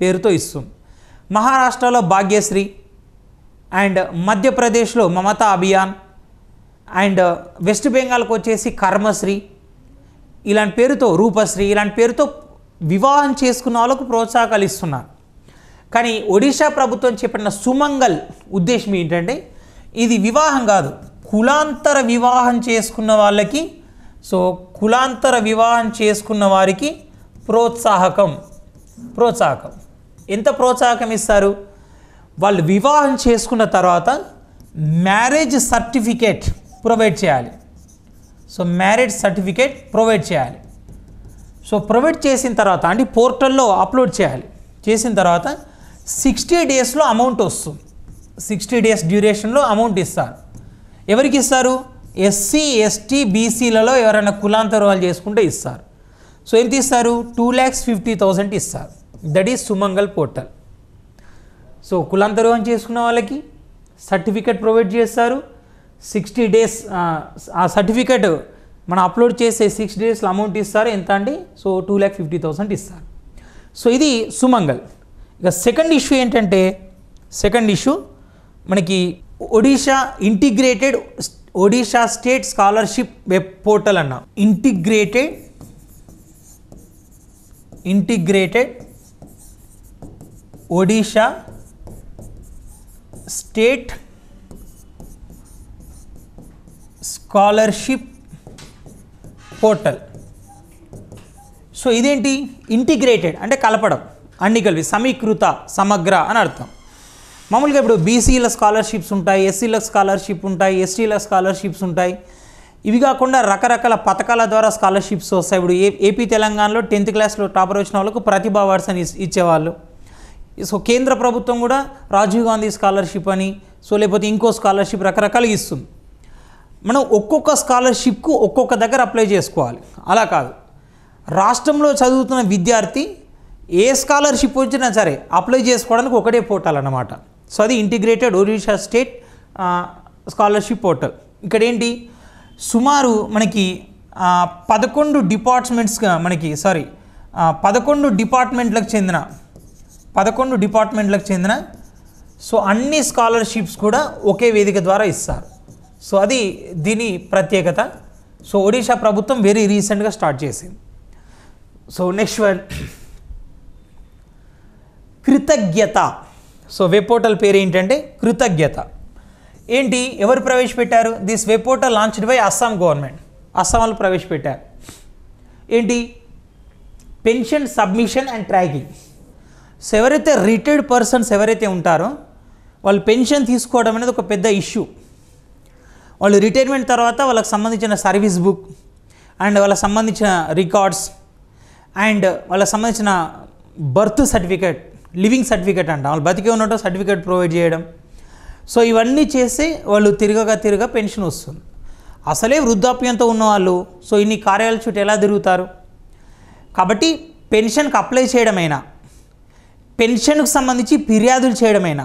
పేరుతో ఇస్తుంది మహారాష్ట్రలో భాగ్యశ్రీ అండ్ మధ్యప్రదేశ్లో మమతా అభియాన్ అండ్ వెస్ట్ బెంగాల్కి వచ్చేసి కర్మశ్రీ ఇలాంటి పేరుతో రూపశ్రీ ఇలాంటి పేరుతో వివాహం చేసుకున్న వాళ్ళకు ప్రోత్సాహకాలు ఇస్తున్నారు కానీ ఒడిశా ప్రభుత్వం చేపట్టిన సుమంగల్ ఉద్దేశం ఏంటంటే ఇది వివాహం కాదు కులాంతర వివాహం చేసుకున్న వాళ్ళకి సో కులాంతర వివాహం చేసుకున్న వారికి ప్రోత్సాహకం ప్రోత్సాహకం ఎంత ప్రోత్సాహకం ఇస్తారు వాళ్ళు వివాహం చేసుకున్న తర్వాత మ్యారేజ్ సర్టిఫికేట్ ప్రొవైడ్ చేయాలి సో మ్యారేజ్ సర్టిఫికేట్ ప్రొవైడ్ చేయాలి సో ప్రొవైడ్ చేసిన తర్వాత అంటే పోర్టల్లో అప్లోడ్ చేయాలి చేసిన తర్వాత సిక్స్టీ డేస్లో అమౌంట్ వస్తుంది సిక్స్టీ డేస్ డ్యూరేషన్లో అమౌంట్ ఇస్తారు ఎవరికి ఇస్తారు ఎస్సీ ఎస్టీ బీసీలలో ఎవరైనా కులాంతరాలు చేసుకుంటే ఇస్తారు సో ఎంత ఇస్తారు టూ ల్యాక్స్ ఫిఫ్టీ థౌజండ్ ఇస్తారు that is Sumangal portal so కులాంతరం చేసుకున్న వాళ్ళకి సర్టిఫికేట్ ప్రొవైడ్ చేస్తారు సిక్స్టీ డేస్ ఆ సర్టిఫికేట్ మనం అప్లోడ్ చేసే సిక్స్ డేస్లో అమౌంట్ ఇస్తారు ఎంత అండి so two lakh fifty thousand ఇస్తారు సో ఇది సుమంగల్ ఇక సెకండ్ ఇష్యూ ఏంటంటే సెకండ్ ఇష్యూ మనకి Odisha integrated Odisha state scholarship web portal అన్న integrated integrated Odisha state scholarship portal so ఇదేంటి ఇంటిగ్రేటెడ్ అంటే కలపడం అన్ని కలిపి సమీకృత సమగ్ర అని అర్థం మామూలుగా ఇప్పుడు బీసీల స్కాలర్షిప్స్ ఉంటాయి ఎస్సీల స్కాలర్షిప్ ఉంటాయి ఎస్టీల స్కాలర్షిప్స్ ఉంటాయి ఇవి కాకుండా రకరకాల పథకాల ద్వారా స్కాలర్షిప్స్ వస్తాయి ఇప్పుడు ఏ ఏపీ తెలంగాణలో టెన్త్ క్లాస్లో టాపర్ వచ్చిన వాళ్ళకు ప్రతిభా అవార్డ్స్ అని ఇచ్చేవాళ్ళు సో కేంద్ర ప్రభుత్వం కూడా రాజీవ్ గాంధీ స్కాలర్షిప్ అని సో లేకపోతే ఇంకో స్కాలర్షిప్ రకరకాలుగా ఇస్తుంది మనం ఒక్కొక్క స్కాలర్షిప్కు ఒక్కొక్క దగ్గర అప్లై చేసుకోవాలి అలా కాదు రాష్ట్రంలో చదువుతున్న విద్యార్థి ఏ స్కాలర్షిప్ వచ్చినా సరే అప్లై చేసుకోవడానికి ఒకటే పోర్టల్ అన్నమాట సో అది integrated Orissa state scholarship portal ఇక్కడ ఏంటి సుమారు మనకి పదకొండు డిపార్ట్మెంట్స్గా మనకి సారీ పదకొండు డిపార్ట్మెంట్లకు చెందిన పదకొండు డిపార్ట్మెంట్లకు చెందిన సో అన్ని స్కాలర్షిప్స్ కూడా ఒకే వేదిక ద్వారా ఇస్తారు సో అది దీని ప్రత్యేకత సో ఒడిషా ప్రభుత్వం వెరీ రీసెంట్గా స్టార్ట్ చేసింది so next one Kritagyata so web portal పేరు ఏంటంటే కృతజ్ఞత ఏంటి ఎవరు ప్రవేశపెట్టారు this web portal launched by Assam government Assam వాళ్ళు ప్రవేశపెట్టారు ఏంటి pension submission and tracking so ఎవరైతే రిటైర్డ్ పర్సన్స్ ఎవరైతే ఉంటారో వాళ్ళు పెన్షన్ తీసుకోవడం అనేది ఒక పెద్ద ఇష్యూ వాళ్ళు రిటైర్మెంట్ తర్వాత వాళ్ళకి సంబంధించిన సర్వీస్ బుక్ అండ్ వాళ్ళకి సంబంధించిన రికార్డ్స్ అండ్ వాళ్ళకి సంబంధించిన బర్త్ సర్టిఫికేట్ లివింగ్ సర్టిఫికేట్ అంట వాళ్ళు బతికే ఉన్నట్టు సర్టిఫికేట్ ప్రొవైడ్ చేయడం సో ఇవన్నీ చేసి వాళ్ళు తిరగగా తిరగ పెన్షన్ వస్తుంది అసలే వృద్ధాప్యంతో ఉన్నవాళ్ళు సో ఇన్ని కార్యాల చుట్టూ ఎలా తిరుగుతారు కాబట్టి పెన్షన్కి అప్లై చేయడమైనా పెన్షన్కు సంబంధించి ఫిర్యాదులు చేయడమైనా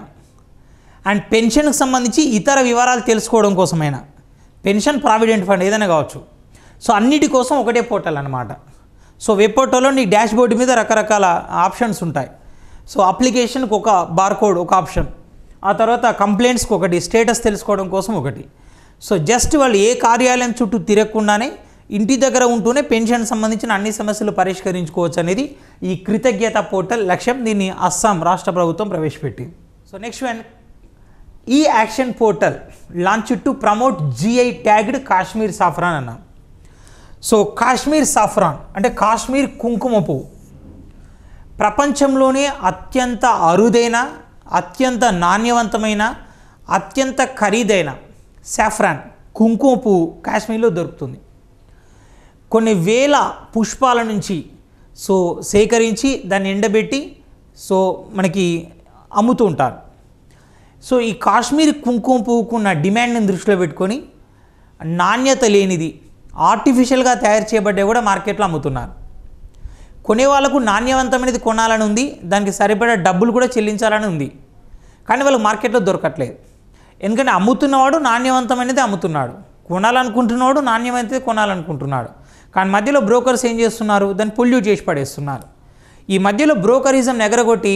అండ్ పెన్షన్కి సంబంధించి ఇతర వివరాలు తెలుసుకోవడం కోసమైనా పెన్షన్ ప్రావిడెంట్ ఫండ్ ఏదైనా కావచ్చు సో అన్నిటి కోసం ఒకటే పోర్టల్ అనమాట సో వెబ్ పోర్టల్లో నీ డాష్ బోర్డు మీద రకరకాల ఆప్షన్స్ ఉంటాయి సో అప్లికేషన్కి ఒక బార్కోడ్ ఒక ఆప్షన్ ఆ తర్వాత కంప్లైంట్స్కి ఒకటి స్టేటస్ తెలుసుకోవడం కోసం ఒకటి సో జస్ట్ వాళ్ళు ఏ కార్యాలయం చుట్టూ తిరగకుండానే ఇంటి దగ్గర ఉంటూనే పెన్షన్ సంబంధించిన అన్ని సమస్యలు పరిష్కరించుకోవచ్చు అనేది ఈ కృతజ్ఞత పోర్టల్ లక్ష్యం దీన్ని అస్సాం రాష్ట్ర ప్రభుత్వం ప్రవేశపెట్టింది so next one e auction portal launch to promote GI tagged Kashmir saffron అన్న సో కాశ్మీర్ సాఫ్రాన్ అంటే కాశ్మీర్ కుంకుమ పువ్వు ప్రపంచంలోనే అత్యంత అరుదైన అత్యంత నాణ్యవంతమైన అత్యంత ఖరీదైన సాఫ్రాన్ కుంకుమ పువ్వు కాశ్మీర్లో దొరుకుతుంది కొన్ని వేల పుష్పాల నుంచి సో సేకరించి దాన్ని ఎండబెట్టి సో మనకి అమ్ముతూ ఉంటారు సో ఈ కాశ్మీర్ కుంకుమ పువ్వుకున్న డిమాండ్ని దృష్టిలో పెట్టుకొని నాణ్యత లేనిది ఆర్టిఫిషియల్గా తయారు చేయబడ్డే కూడా మార్కెట్లో అమ్ముతున్నారు కొనే వాళ్ళకు నాణ్యవంతమైనది కొనాలని ఉంది దానికి సరిపడే డబ్బులు కూడా చెల్లించాలని ఉంది కానీ వాళ్ళు మార్కెట్లో దొరకట్లేదు ఎందుకంటే అమ్ముతున్నవాడు నాణ్యవంతమైనది అమ్ముతున్నాడు కొనాలనుకుంటున్నవాడు నాణ్యమైనది కొనాలనుకుంటున్నాడు కానీ మధ్యలో బ్రోకర్స్ ఏం చేస్తున్నారు దాన్ని పొల్యూట్ చేసి పడేస్తున్నారు ఈ మధ్యలో బ్రోకరిజం ఎగరగొట్టి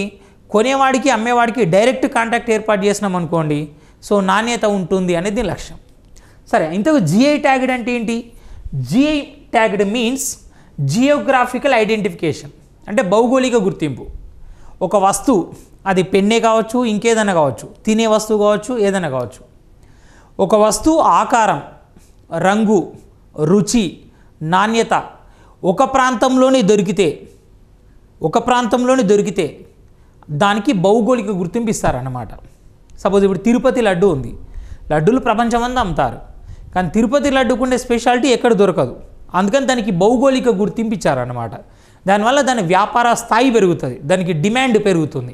కొనేవాడికి అమ్మేవాడికి డైరెక్ట్ కాంటాక్ట్ ఏర్పాటు చేసినాం అనుకోండి సో నాణ్యత ఉంటుంది అనేది లక్ష్యం సరే ఇంతకు జిఐ ట్యాగ్డ్ అంటే ఏంటి GI tagged means geographical identification అంటే భౌగోళిక గుర్తింపు ఒక వస్తువు అది పెన్నే కావచ్చు ఇంకేదైనా కావచ్చు తినే వస్తువు కావచ్చు ఏదైనా కావచ్చు ఒక వస్తువు ఆకారం రంగు రుచి నాణ్యత ఒక ప్రాంతంలోనే దొరికితే ఒక ప్రాంతంలోనే దొరికితే దానికి భౌగోళిక గుర్తింపు ఇస్తారన్నమాట సపోజ్ ఇప్పుడు తిరుపతి లడ్డు ఉంది లడ్డూలు ప్రపంచమంతా అమ్ముతారు కానీ తిరుపతి లడ్డుకుండే స్పెషాలిటీ ఎక్కడ దొరకదు అందుకని దానికి భౌగోళిక గుర్తింపు ఇచ్చారన్నమాట దానివల్ల దాని వ్యాపార స్థాయి పెరుగుతుంది దానికి డిమాండ్ పెరుగుతుంది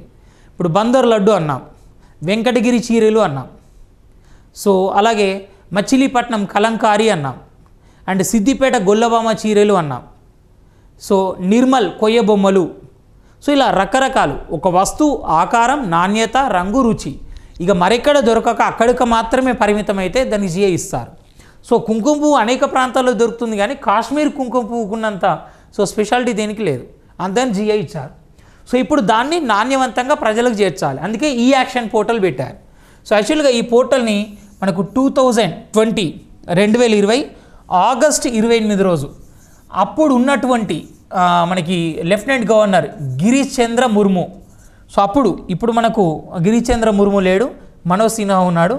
ఇప్పుడు బందర్ లడ్డు అన్నాం వెంకటగిరి చీరలు అన్నాం సో అలాగే మచిలీపట్నం కలంకారి అన్నాం అండ్ సిద్దిపేట గొల్లబామ చీరలు అన్నాం సో నిర్మల్ కొయ్య బొమ్మలు సో ఇలా రకరకాలు ఒక వస్తువు ఆకారం నాణ్యత రంగు రుచి ఇక మరెక్కడ దొరకక అక్కడికి మాత్రమే పరిమితమైతే దాన్ని జిఏ ఇస్తారు సో కుంకుమ పువ్వు అనేక ప్రాంతాల్లో దొరుకుతుంది కానీ కాశ్మీర్ కుంకుమ పువ్వుకున్నంత సో స్పెషాలిటీ దేనికి లేదు అంతని జిఐ ఇచ్చారు సో ఇప్పుడు దాన్ని నాణ్యవంతంగా ప్రజలకు చేర్చాలి అందుకే ఈ యాక్షన్ పోర్టల్ పెట్టారు సో యాక్చువల్గా ఈ పోర్టల్ని మనకు టూ థౌజండ్ ట్వంటీ రెండు వేల ఇరవై ఆగస్ట్ ఇరవై ఎనిమిది రోజు అప్పుడు ఉన్నటువంటి మనకి lieutenant governor Girish Chandra Murmu so అప్పుడు ఇప్పుడు మనకు గిరీష్ చంద్ర ముర్ము లేడు మనోజ్ సిన్హా ఉన్నాడు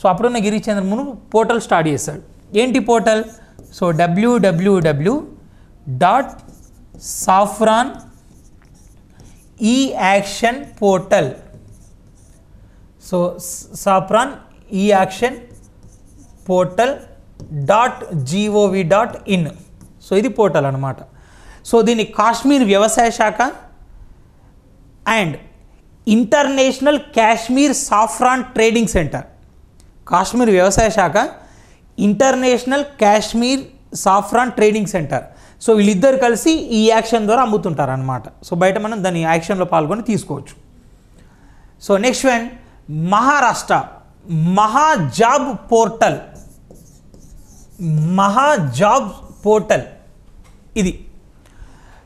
సో అప్పుడున్న గిరీష్ చంద్ర ముర్ము పోర్టల్ స్టార్ట్ చేశాడు ఏంటి పోర్టల్ సో డబ్ల్యూడబ్ల్యూడబ్ల్యూ dot saffron e auction portal so saffron e auction portal dot GOV dot in so ఇది పోర్టల్ అనమాట సో దీన్ని కాశ్మీర్ వ్యవసాయ శాఖ and international Kashmir saffron trading centre Kashmir వ్యవసాయ శాఖ international Kashmir saffron trading centre so వీళ్ళిద్దరు కలిసి ఈ యాక్షన్ ద్వారా అమ్ముతుంటారు అనమాట సో బయట మనం దాని యాక్షన్లో పాల్గొని తీసుకోవచ్చు so next one Maharashtra Mahajob portal Mahajob portal ఇది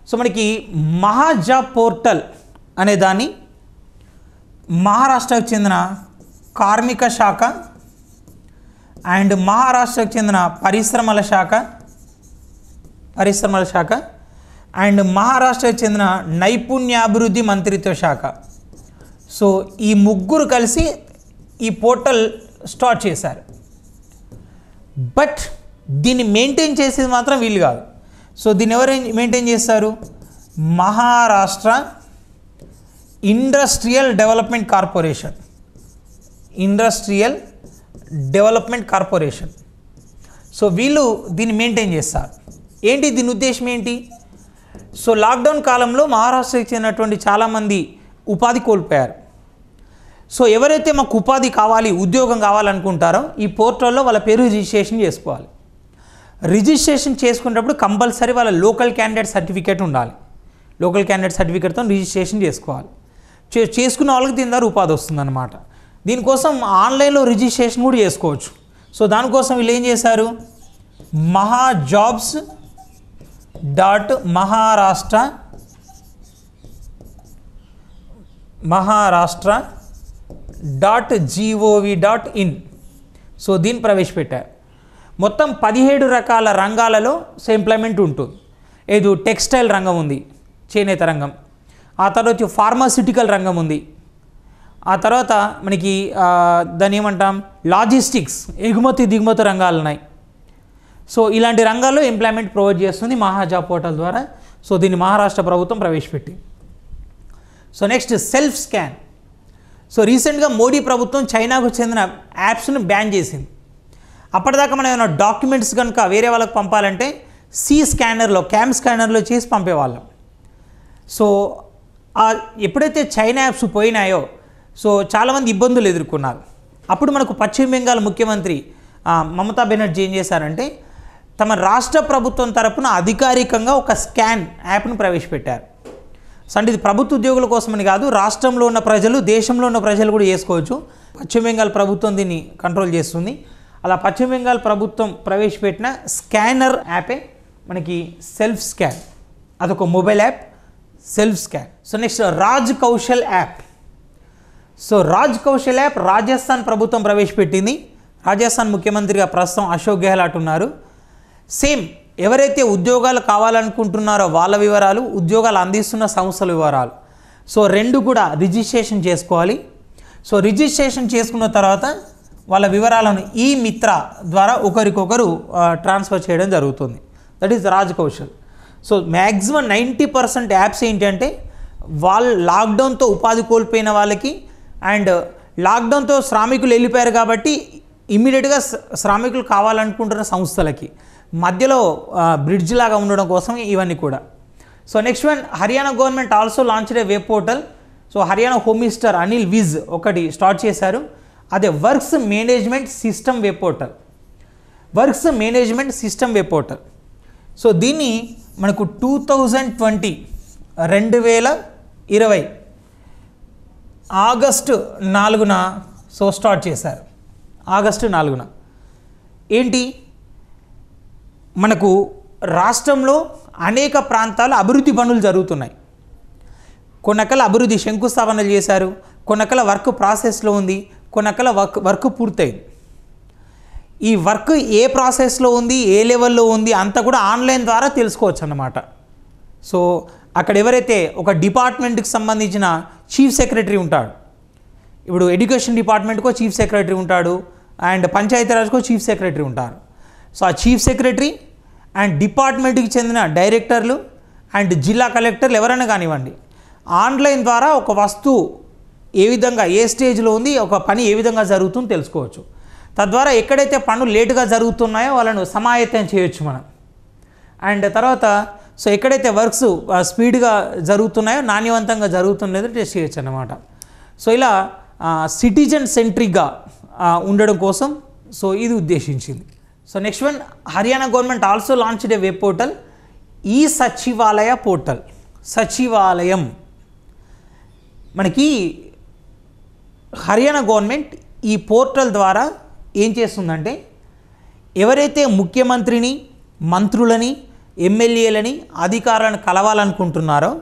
సో మనకి మహాజాబ్ పోర్టల్ అనే దాన్ని మహారాష్ట్రకు చెందిన కార్మిక శాఖ అండ్ మహారాష్ట్రకు చెందిన పరిశ్రమల శాఖ పరిశ్రమల శాఖ అండ్ మహారాష్ట్రకు చెందిన నైపుణ్యాభివృద్ధి మంత్రిత్వ శాఖ సో ఈ ముగ్గురు కలిసి ఈ పోర్టల్ స్టార్ట్ చేశారు బట్ దీన్ని మెయింటైన్ చేసేది మాత్రం వీలు కాదు సో దీన్ని ఎవరు మెయింటైన్ చేస్తారు Maharashtra industrial development corporation industrial development corporation so వీళ్ళు దీన్ని మెయింటైన్ చేస్తారు ఏంటి దీని ఉద్దేశం ఏంటి సో లాక్డౌన్ కాలంలో మహారాష్ట్రకి చెందినటువంటి చాలామంది ఉపాధి కోల్పోయారు సో ఎవరైతే మాకు ఉపాధి కావాలి ఉద్యోగం కావాలనుకుంటారో ఈ పోర్టల్లో వాళ్ళ పేరు రిజిస్ట్రేషన్ చేసుకోవాలి రిజిస్ట్రేషన్ చేసుకునేటప్పుడు కంపల్సరీ వాళ్ళ లోకల్ క్యాండిడేట్ సర్టిఫికేట్ ఉండాలి లోకల్ క్యాండిడేట్ సర్టిఫికేట్తో రిజిస్ట్రేషన్ చేసుకోవాలి చే చేసుకున్న వాళ్ళకి దీని ద్వారా ఉపాధి వస్తుందన్నమాట దీనికోసం ఆన్లైన్లో రిజిస్ట్రేషన్ కూడా చేసుకోవచ్చు సో దానికోసం వీళ్ళు ఏం చేశారు Maha jobs dot Maharashtra Maharashtra dot GOV dot in so దీన్ని ప్రవేశపెట్టారు మొత్తం పదిహేడు రకాల రంగాలలో ఎంప్లాయ్మెంట్ ఉంటుంది ఏదో టెక్స్టైల్ రంగం ఉంది చేనేత రంగం ఆ తర్వాత ఫార్మాసిటికల్ రంగం ఉంది ఆ తర్వాత మనకి దాన్ని ఏమంటాం లాజిస్టిక్స్ ఎగుమతి దిగుమతి రంగాలు ఉన్నాయి సో ఇలాంటి రంగాల్లో ఎంప్లాయ్మెంట్ ప్రొవైడ్ చేస్తుంది మహాజాబ్ పోర్టల్ ద్వారా సో దీన్ని మహారాష్ట్ర ప్రభుత్వం ప్రవేశపెట్టింది so next self scan so రీసెంట్గా మోడీ ప్రభుత్వం చైనాకు చెందిన యాప్స్ను బ్యాన్ చేసింది అప్పటిదాకా మనం ఏమైనా డాక్యుమెంట్స్ కనుక వేరే వాళ్ళకి పంపాలంటే సి స్కానర్లో క్యామ్ స్కానర్లో చేసి పంపేవాళ్ళం సో ఎప్పుడైతే చైనా యాప్స్ పోయినాయో సో చాలామంది ఇబ్బందులు ఎదుర్కొన్నారు అప్పుడు మనకు పశ్చిమ బెంగాల్ ముఖ్యమంత్రి మమతా బెనర్జీ ఏం చేశారంటే తమ రాష్ట్ర ప్రభుత్వం తరపున అధికారికంగా ఒక స్కాన్ యాప్ను ప్రవేశపెట్టారు సో అంటే ఇది ప్రభుత్వ ఉద్యోగుల కోసమని కాదు రాష్ట్రంలో ఉన్న ప్రజలు దేశంలో ఉన్న ప్రజలు కూడా చేసుకోవచ్చు పశ్చిమ బెంగాల్ ప్రభుత్వం దీన్ని కంట్రోల్ చేస్తుంది అలా పశ్చిమ బెంగాల్ ప్రభుత్వం ప్రవేశపెట్టిన స్కానర్ యాపే మనకి సెల్ఫ్ స్కాన్ అదొక mobile app self scan so next Raj Kaushal app so Raj Kaushal app Rajasthan ప్రభుత్వం ప్రవేశపెట్టింది రాజస్థాన్ ముఖ్యమంత్రిగా ప్రస్తుతం అశోక్ గెహ్లాట్ ఉన్నారు సేమ్ ఎవరైతే ఉద్యోగాలు కావాలనుకుంటున్నారో వాళ్ళ వివరాలు ఉద్యోగాలు అందిస్తున్న సంస్థల వివరాలు సో రెండు కూడా రిజిస్ట్రేషన్ చేసుకోవాలి సో రిజిస్ట్రేషన్ చేసుకున్న తర్వాత వాళ్ళ వివరాలను ఈ మిత్ర ద్వారా ఒకరికొకరు ట్రాన్స్ఫర్ చేయడం జరుగుతుంది that is Raj Kaushal so maximum ninety percent apps ఏంటంటే వాళ్ళు లాక్డౌన్తో ఉపాధి కోల్పోయిన వాళ్ళకి అండ్ లాక్డౌన్తో శ్రామికులు వెళ్ళిపోయారు కాబట్టి ఇమ్మీడియట్గా శ్రామికులు కావాలనుకుంటున్న సంస్థలకి మధ్యలో బ్రిడ్జ్ లాగా ఉండడం కోసం ఇవన్నీ కూడా so next one Haryana government also launched a web portal so Haryana home minister Anil Vij ఒకటి స్టార్ట్ చేశారు అదే works management system web portal works management system web portal so దీన్ని మనకు టూ థౌజండ్ ట్వంటీ రెండు వేల ఇరవై ఆగస్టు నాలుగున సో స్టార్ట్ చేశారు ఆగస్టు నాలుగున ఏంటి మనకు రాష్ట్రంలో అనేక ప్రాంతాలు అభివృద్ధి పనులు జరుగుతున్నాయి కొన్నకల అభివృద్ధి శంకుస్థాపనలు చేశారు కొన్నకల వర్క్ ప్రాసెస్లో ఉంది కొనక్కల వర్క్ వర్క్ పూర్తయింది ఈ వర్క్ ఏ ప్రాసెస్లో ఉంది ఏ లెవెల్లో ఉంది అంతా కూడా ఆన్లైన్ ద్వారా తెలుసుకోవచ్చు అన్నమాట సో అక్కడ ఎవరైతే ఒక డిపార్ట్మెంట్కి సంబంధించిన చీఫ్ సెక్రటరీ ఉంటాడు ఇప్పుడు ఎడ్యుకేషన్ డిపార్ట్మెంట్కో చీఫ్ సెక్రటరీ ఉంటాడు అండ్ పంచాయతీరాజ్కో చీఫ్ సెక్రటరీ ఉంటారు సో ఆ చీఫ్ సెక్రటరీ అండ్ డిపార్ట్మెంట్కి చెందిన డైరెక్టర్లు అండ్ జిల్లా కలెక్టర్లు ఎవరైనా కానివ్వండి ఆన్లైన్ ద్వారా ఒక వస్తువు ఏ విధంగా ఏ స్టేజ్లో ఉంది ఒక పని ఏ విధంగా జరుగుతుందో తెలుసుకోవచ్చు తద్వారా ఎక్కడైతే పనులు లేటుగా జరుగుతున్నాయో వాళ్ళను సమాయత్తం చేయొచ్చు మనం అండ్ తర్వాత సో ఎక్కడైతే వర్క్స్ స్పీడ్గా జరుగుతున్నాయో నాణ్యవంతంగా జరుగుతుండేదో టెస్ట్ చేయొచ్చు అనమాట సో ఇలా సిటిజన్ సెంట్రిక్గా ఉండడం కోసం సో ఇది ఉద్దేశించింది so next one Haryana government also launched a web portal ఈ సచివాలయ పోర్టల్ సచివాలయం మనకి హర్యానా గవర్నమెంట్ ఈ పోర్టల్ ద్వారా ఏం చేస్తుందంటే ఎవరైతే ముఖ్యమంత్రిని మంత్రులని ఎమ్మెల్యేలని అధికారులను కలవాలనుకుంటున్నారో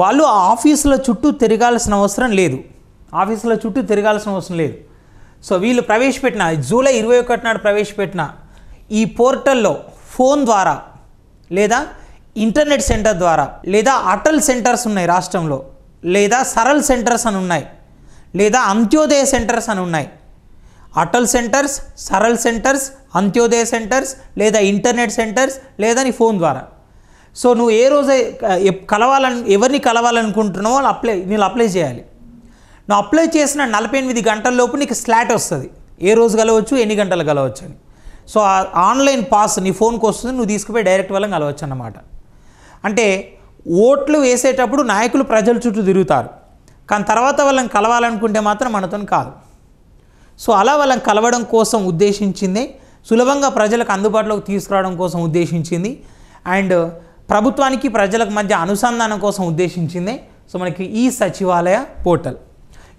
వాళ్ళు ఆఫీసుల చుట్టూ తిరగాల్సిన అవసరం లేదు ఆఫీసుల చుట్టూ తిరగాల్సిన అవసరం లేదు సో వీళ్ళు ప్రవేశపెట్టిన జూలై ఇరవై ఒకటి నాడు ప్రవేశపెట్టిన ఈ పోర్టల్లో ఫోన్ ద్వారా లేదా ఇంటర్నెట్ సెంటర్ ద్వారా లేదా అటల్ సెంటర్స్ ఉన్నాయి రాష్ట్రంలో లేదా సరల్ సెంటర్స్ అని ఉన్నాయి లేదా అంత్యోదయ సెంటర్స్ అని ఉన్నాయి Atal centres Saral centres Antyodaya centres లేదా ఇంటర్నెట్ సెంటర్స్ లేదా నీ ఫోన్ ద్వారా సో నువ్వు ఏ రోజు కలవాలని ఎవరిని కలవాలనుకుంటున్నావో వాళ్ళు అప్లై నేను అప్లై చేయాలి నువ్వు అప్లై చేసిన నలభై ఎనిమిది గంటల్లోపు నీకు స్లాట్ వస్తుంది ఏ రోజు కలవచ్చు ఎన్ని గంటలు కలవచ్చు అని సో ఆన్లైన్ పాస్ నీ ఫోన్కి వస్తుంది నువ్వు తీసుకుపోయి డైరెక్ట్ వాళ్ళని కలవచ్చు అన్నమాట అంటే ఓట్లు వేసేటప్పుడు నాయకులు ప్రజల చుట్టూ తిరుగుతారు కానీ తర్వాత వాళ్ళని కలవాలనుకుంటే మాత్రం మనతో కాదు సో అలా వాళ్ళని కలవడం కోసం ఉద్దేశించింది సులభంగా ప్రజలకు అందుబాటులోకి తీసుకురావడం కోసం ఉద్దేశించింది అండ్ ప్రభుత్వానికి ప్రజలకు మధ్య అనుసంధానం కోసం ఉద్దేశించింది సో మనకి ఈ సచివాలయ పోర్టల్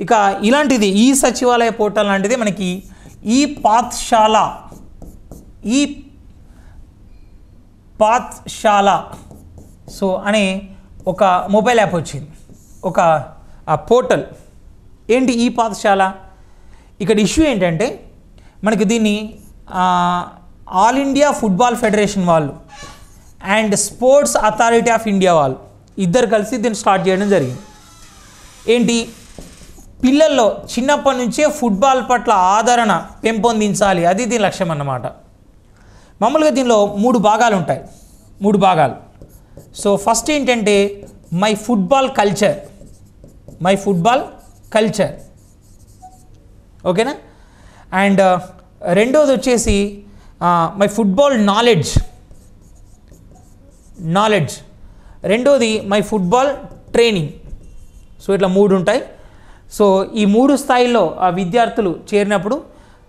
ఇక ఇలాంటిది ఈ సచివాలయ పోర్టల్ లాంటిది మనకి ఈ పాత్శాల ఈ పాత్శాల సో అనే ఒక మొబైల్ యాప్ వచ్చింది ఒక ఆ పోర్టల్ ఏంటి ఈ పాఠశాల ఇక్కడ ఇష్యూ ఏంటంటే మనకి దీన్ని ఆల్ ఇండియా ఫుట్బాల్ ఫెడరేషన్ వాళ్ళు and sports authority of India వాళ్ళు ఇద్దరు కలిసి దీన్ని స్టార్ట్ చేయడం జరిగింది ఏంటి పిల్లల్లో చిన్నప్పటి నుంచే ఫుట్బాల్ పట్ల ఆదరణ పెంపొందించాలి అది దీని లక్ష్యం అన్నమాట మామూలుగా దీనిలో మూడు భాగాలు ఉంటాయి మూడు భాగాలు సో ఫస్ట్ ఏంటంటే my football culture my football culture ఓకేనా అండ్ uh, రెండోది వచ్చేసి uh, my football knowledge knowledge రెండోది మై ఫుట్బాల్ ట్రైనింగ్ సో ఇట్లా మూడు ఉంటాయి సో ఈ మూడు స్థాయిల్లో ఆ విద్యార్థులు చేరినప్పుడు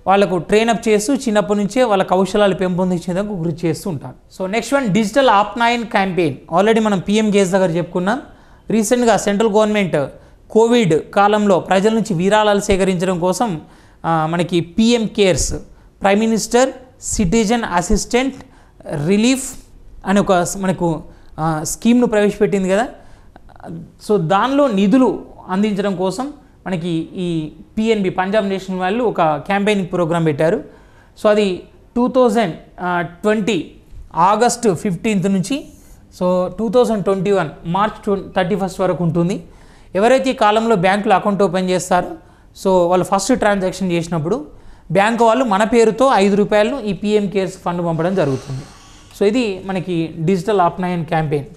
వాళ్ళకు ట్రైన్ అప్ చేస్తూ చిన్నప్పటి నుంచే వాళ్ళ కౌశలాలు పెంపొందించేందుకు గురి చేస్తూ ఉంటారు so next one digital Apnayan campaign already మనం పిఎం గేస్ దగ్గర చెప్పుకున్నాం రీసెంట్గా సెంట్రల్ గవర్నమెంట్ కోవిడ్ కాలంలో ప్రజల నుంచి విరాళాలు సేకరించడం కోసం మనకి PM cares prime minister citizen assistant relief అని ఒక మనకు స్కీమ్ను ప్రవేశపెట్టింది కదా సో దానిలో నిధులు అందించడం కోసం మనకి ఈ పిఎన్బి పంజాబ్ నేషనల్ వాళ్ళు ఒక క్యాంపెయినింగ్ ప్రోగ్రాం పెట్టారు సో అది two thousand twenty August fifteenth నుంచి so two thousand twenty one March thirty first వరకు ఉంటుంది ఎవరైతే ఈ కాలంలో బ్యాంకులో అకౌంట్ ఓపెన్ చేస్తారో సో వాళ్ళు ఫస్ట్ ట్రాన్సాక్షన్ చేసినప్పుడు బ్యాంక్ వాళ్ళు మన పేరుతో ఐదు రూపాయలను ఈ పిఎం కేర్స్ ఫండ్ పంపడం జరుగుతుంది సో ఇది మనకి డిజిటల్ ఆప్నాయన్ క్యాంపెయిన్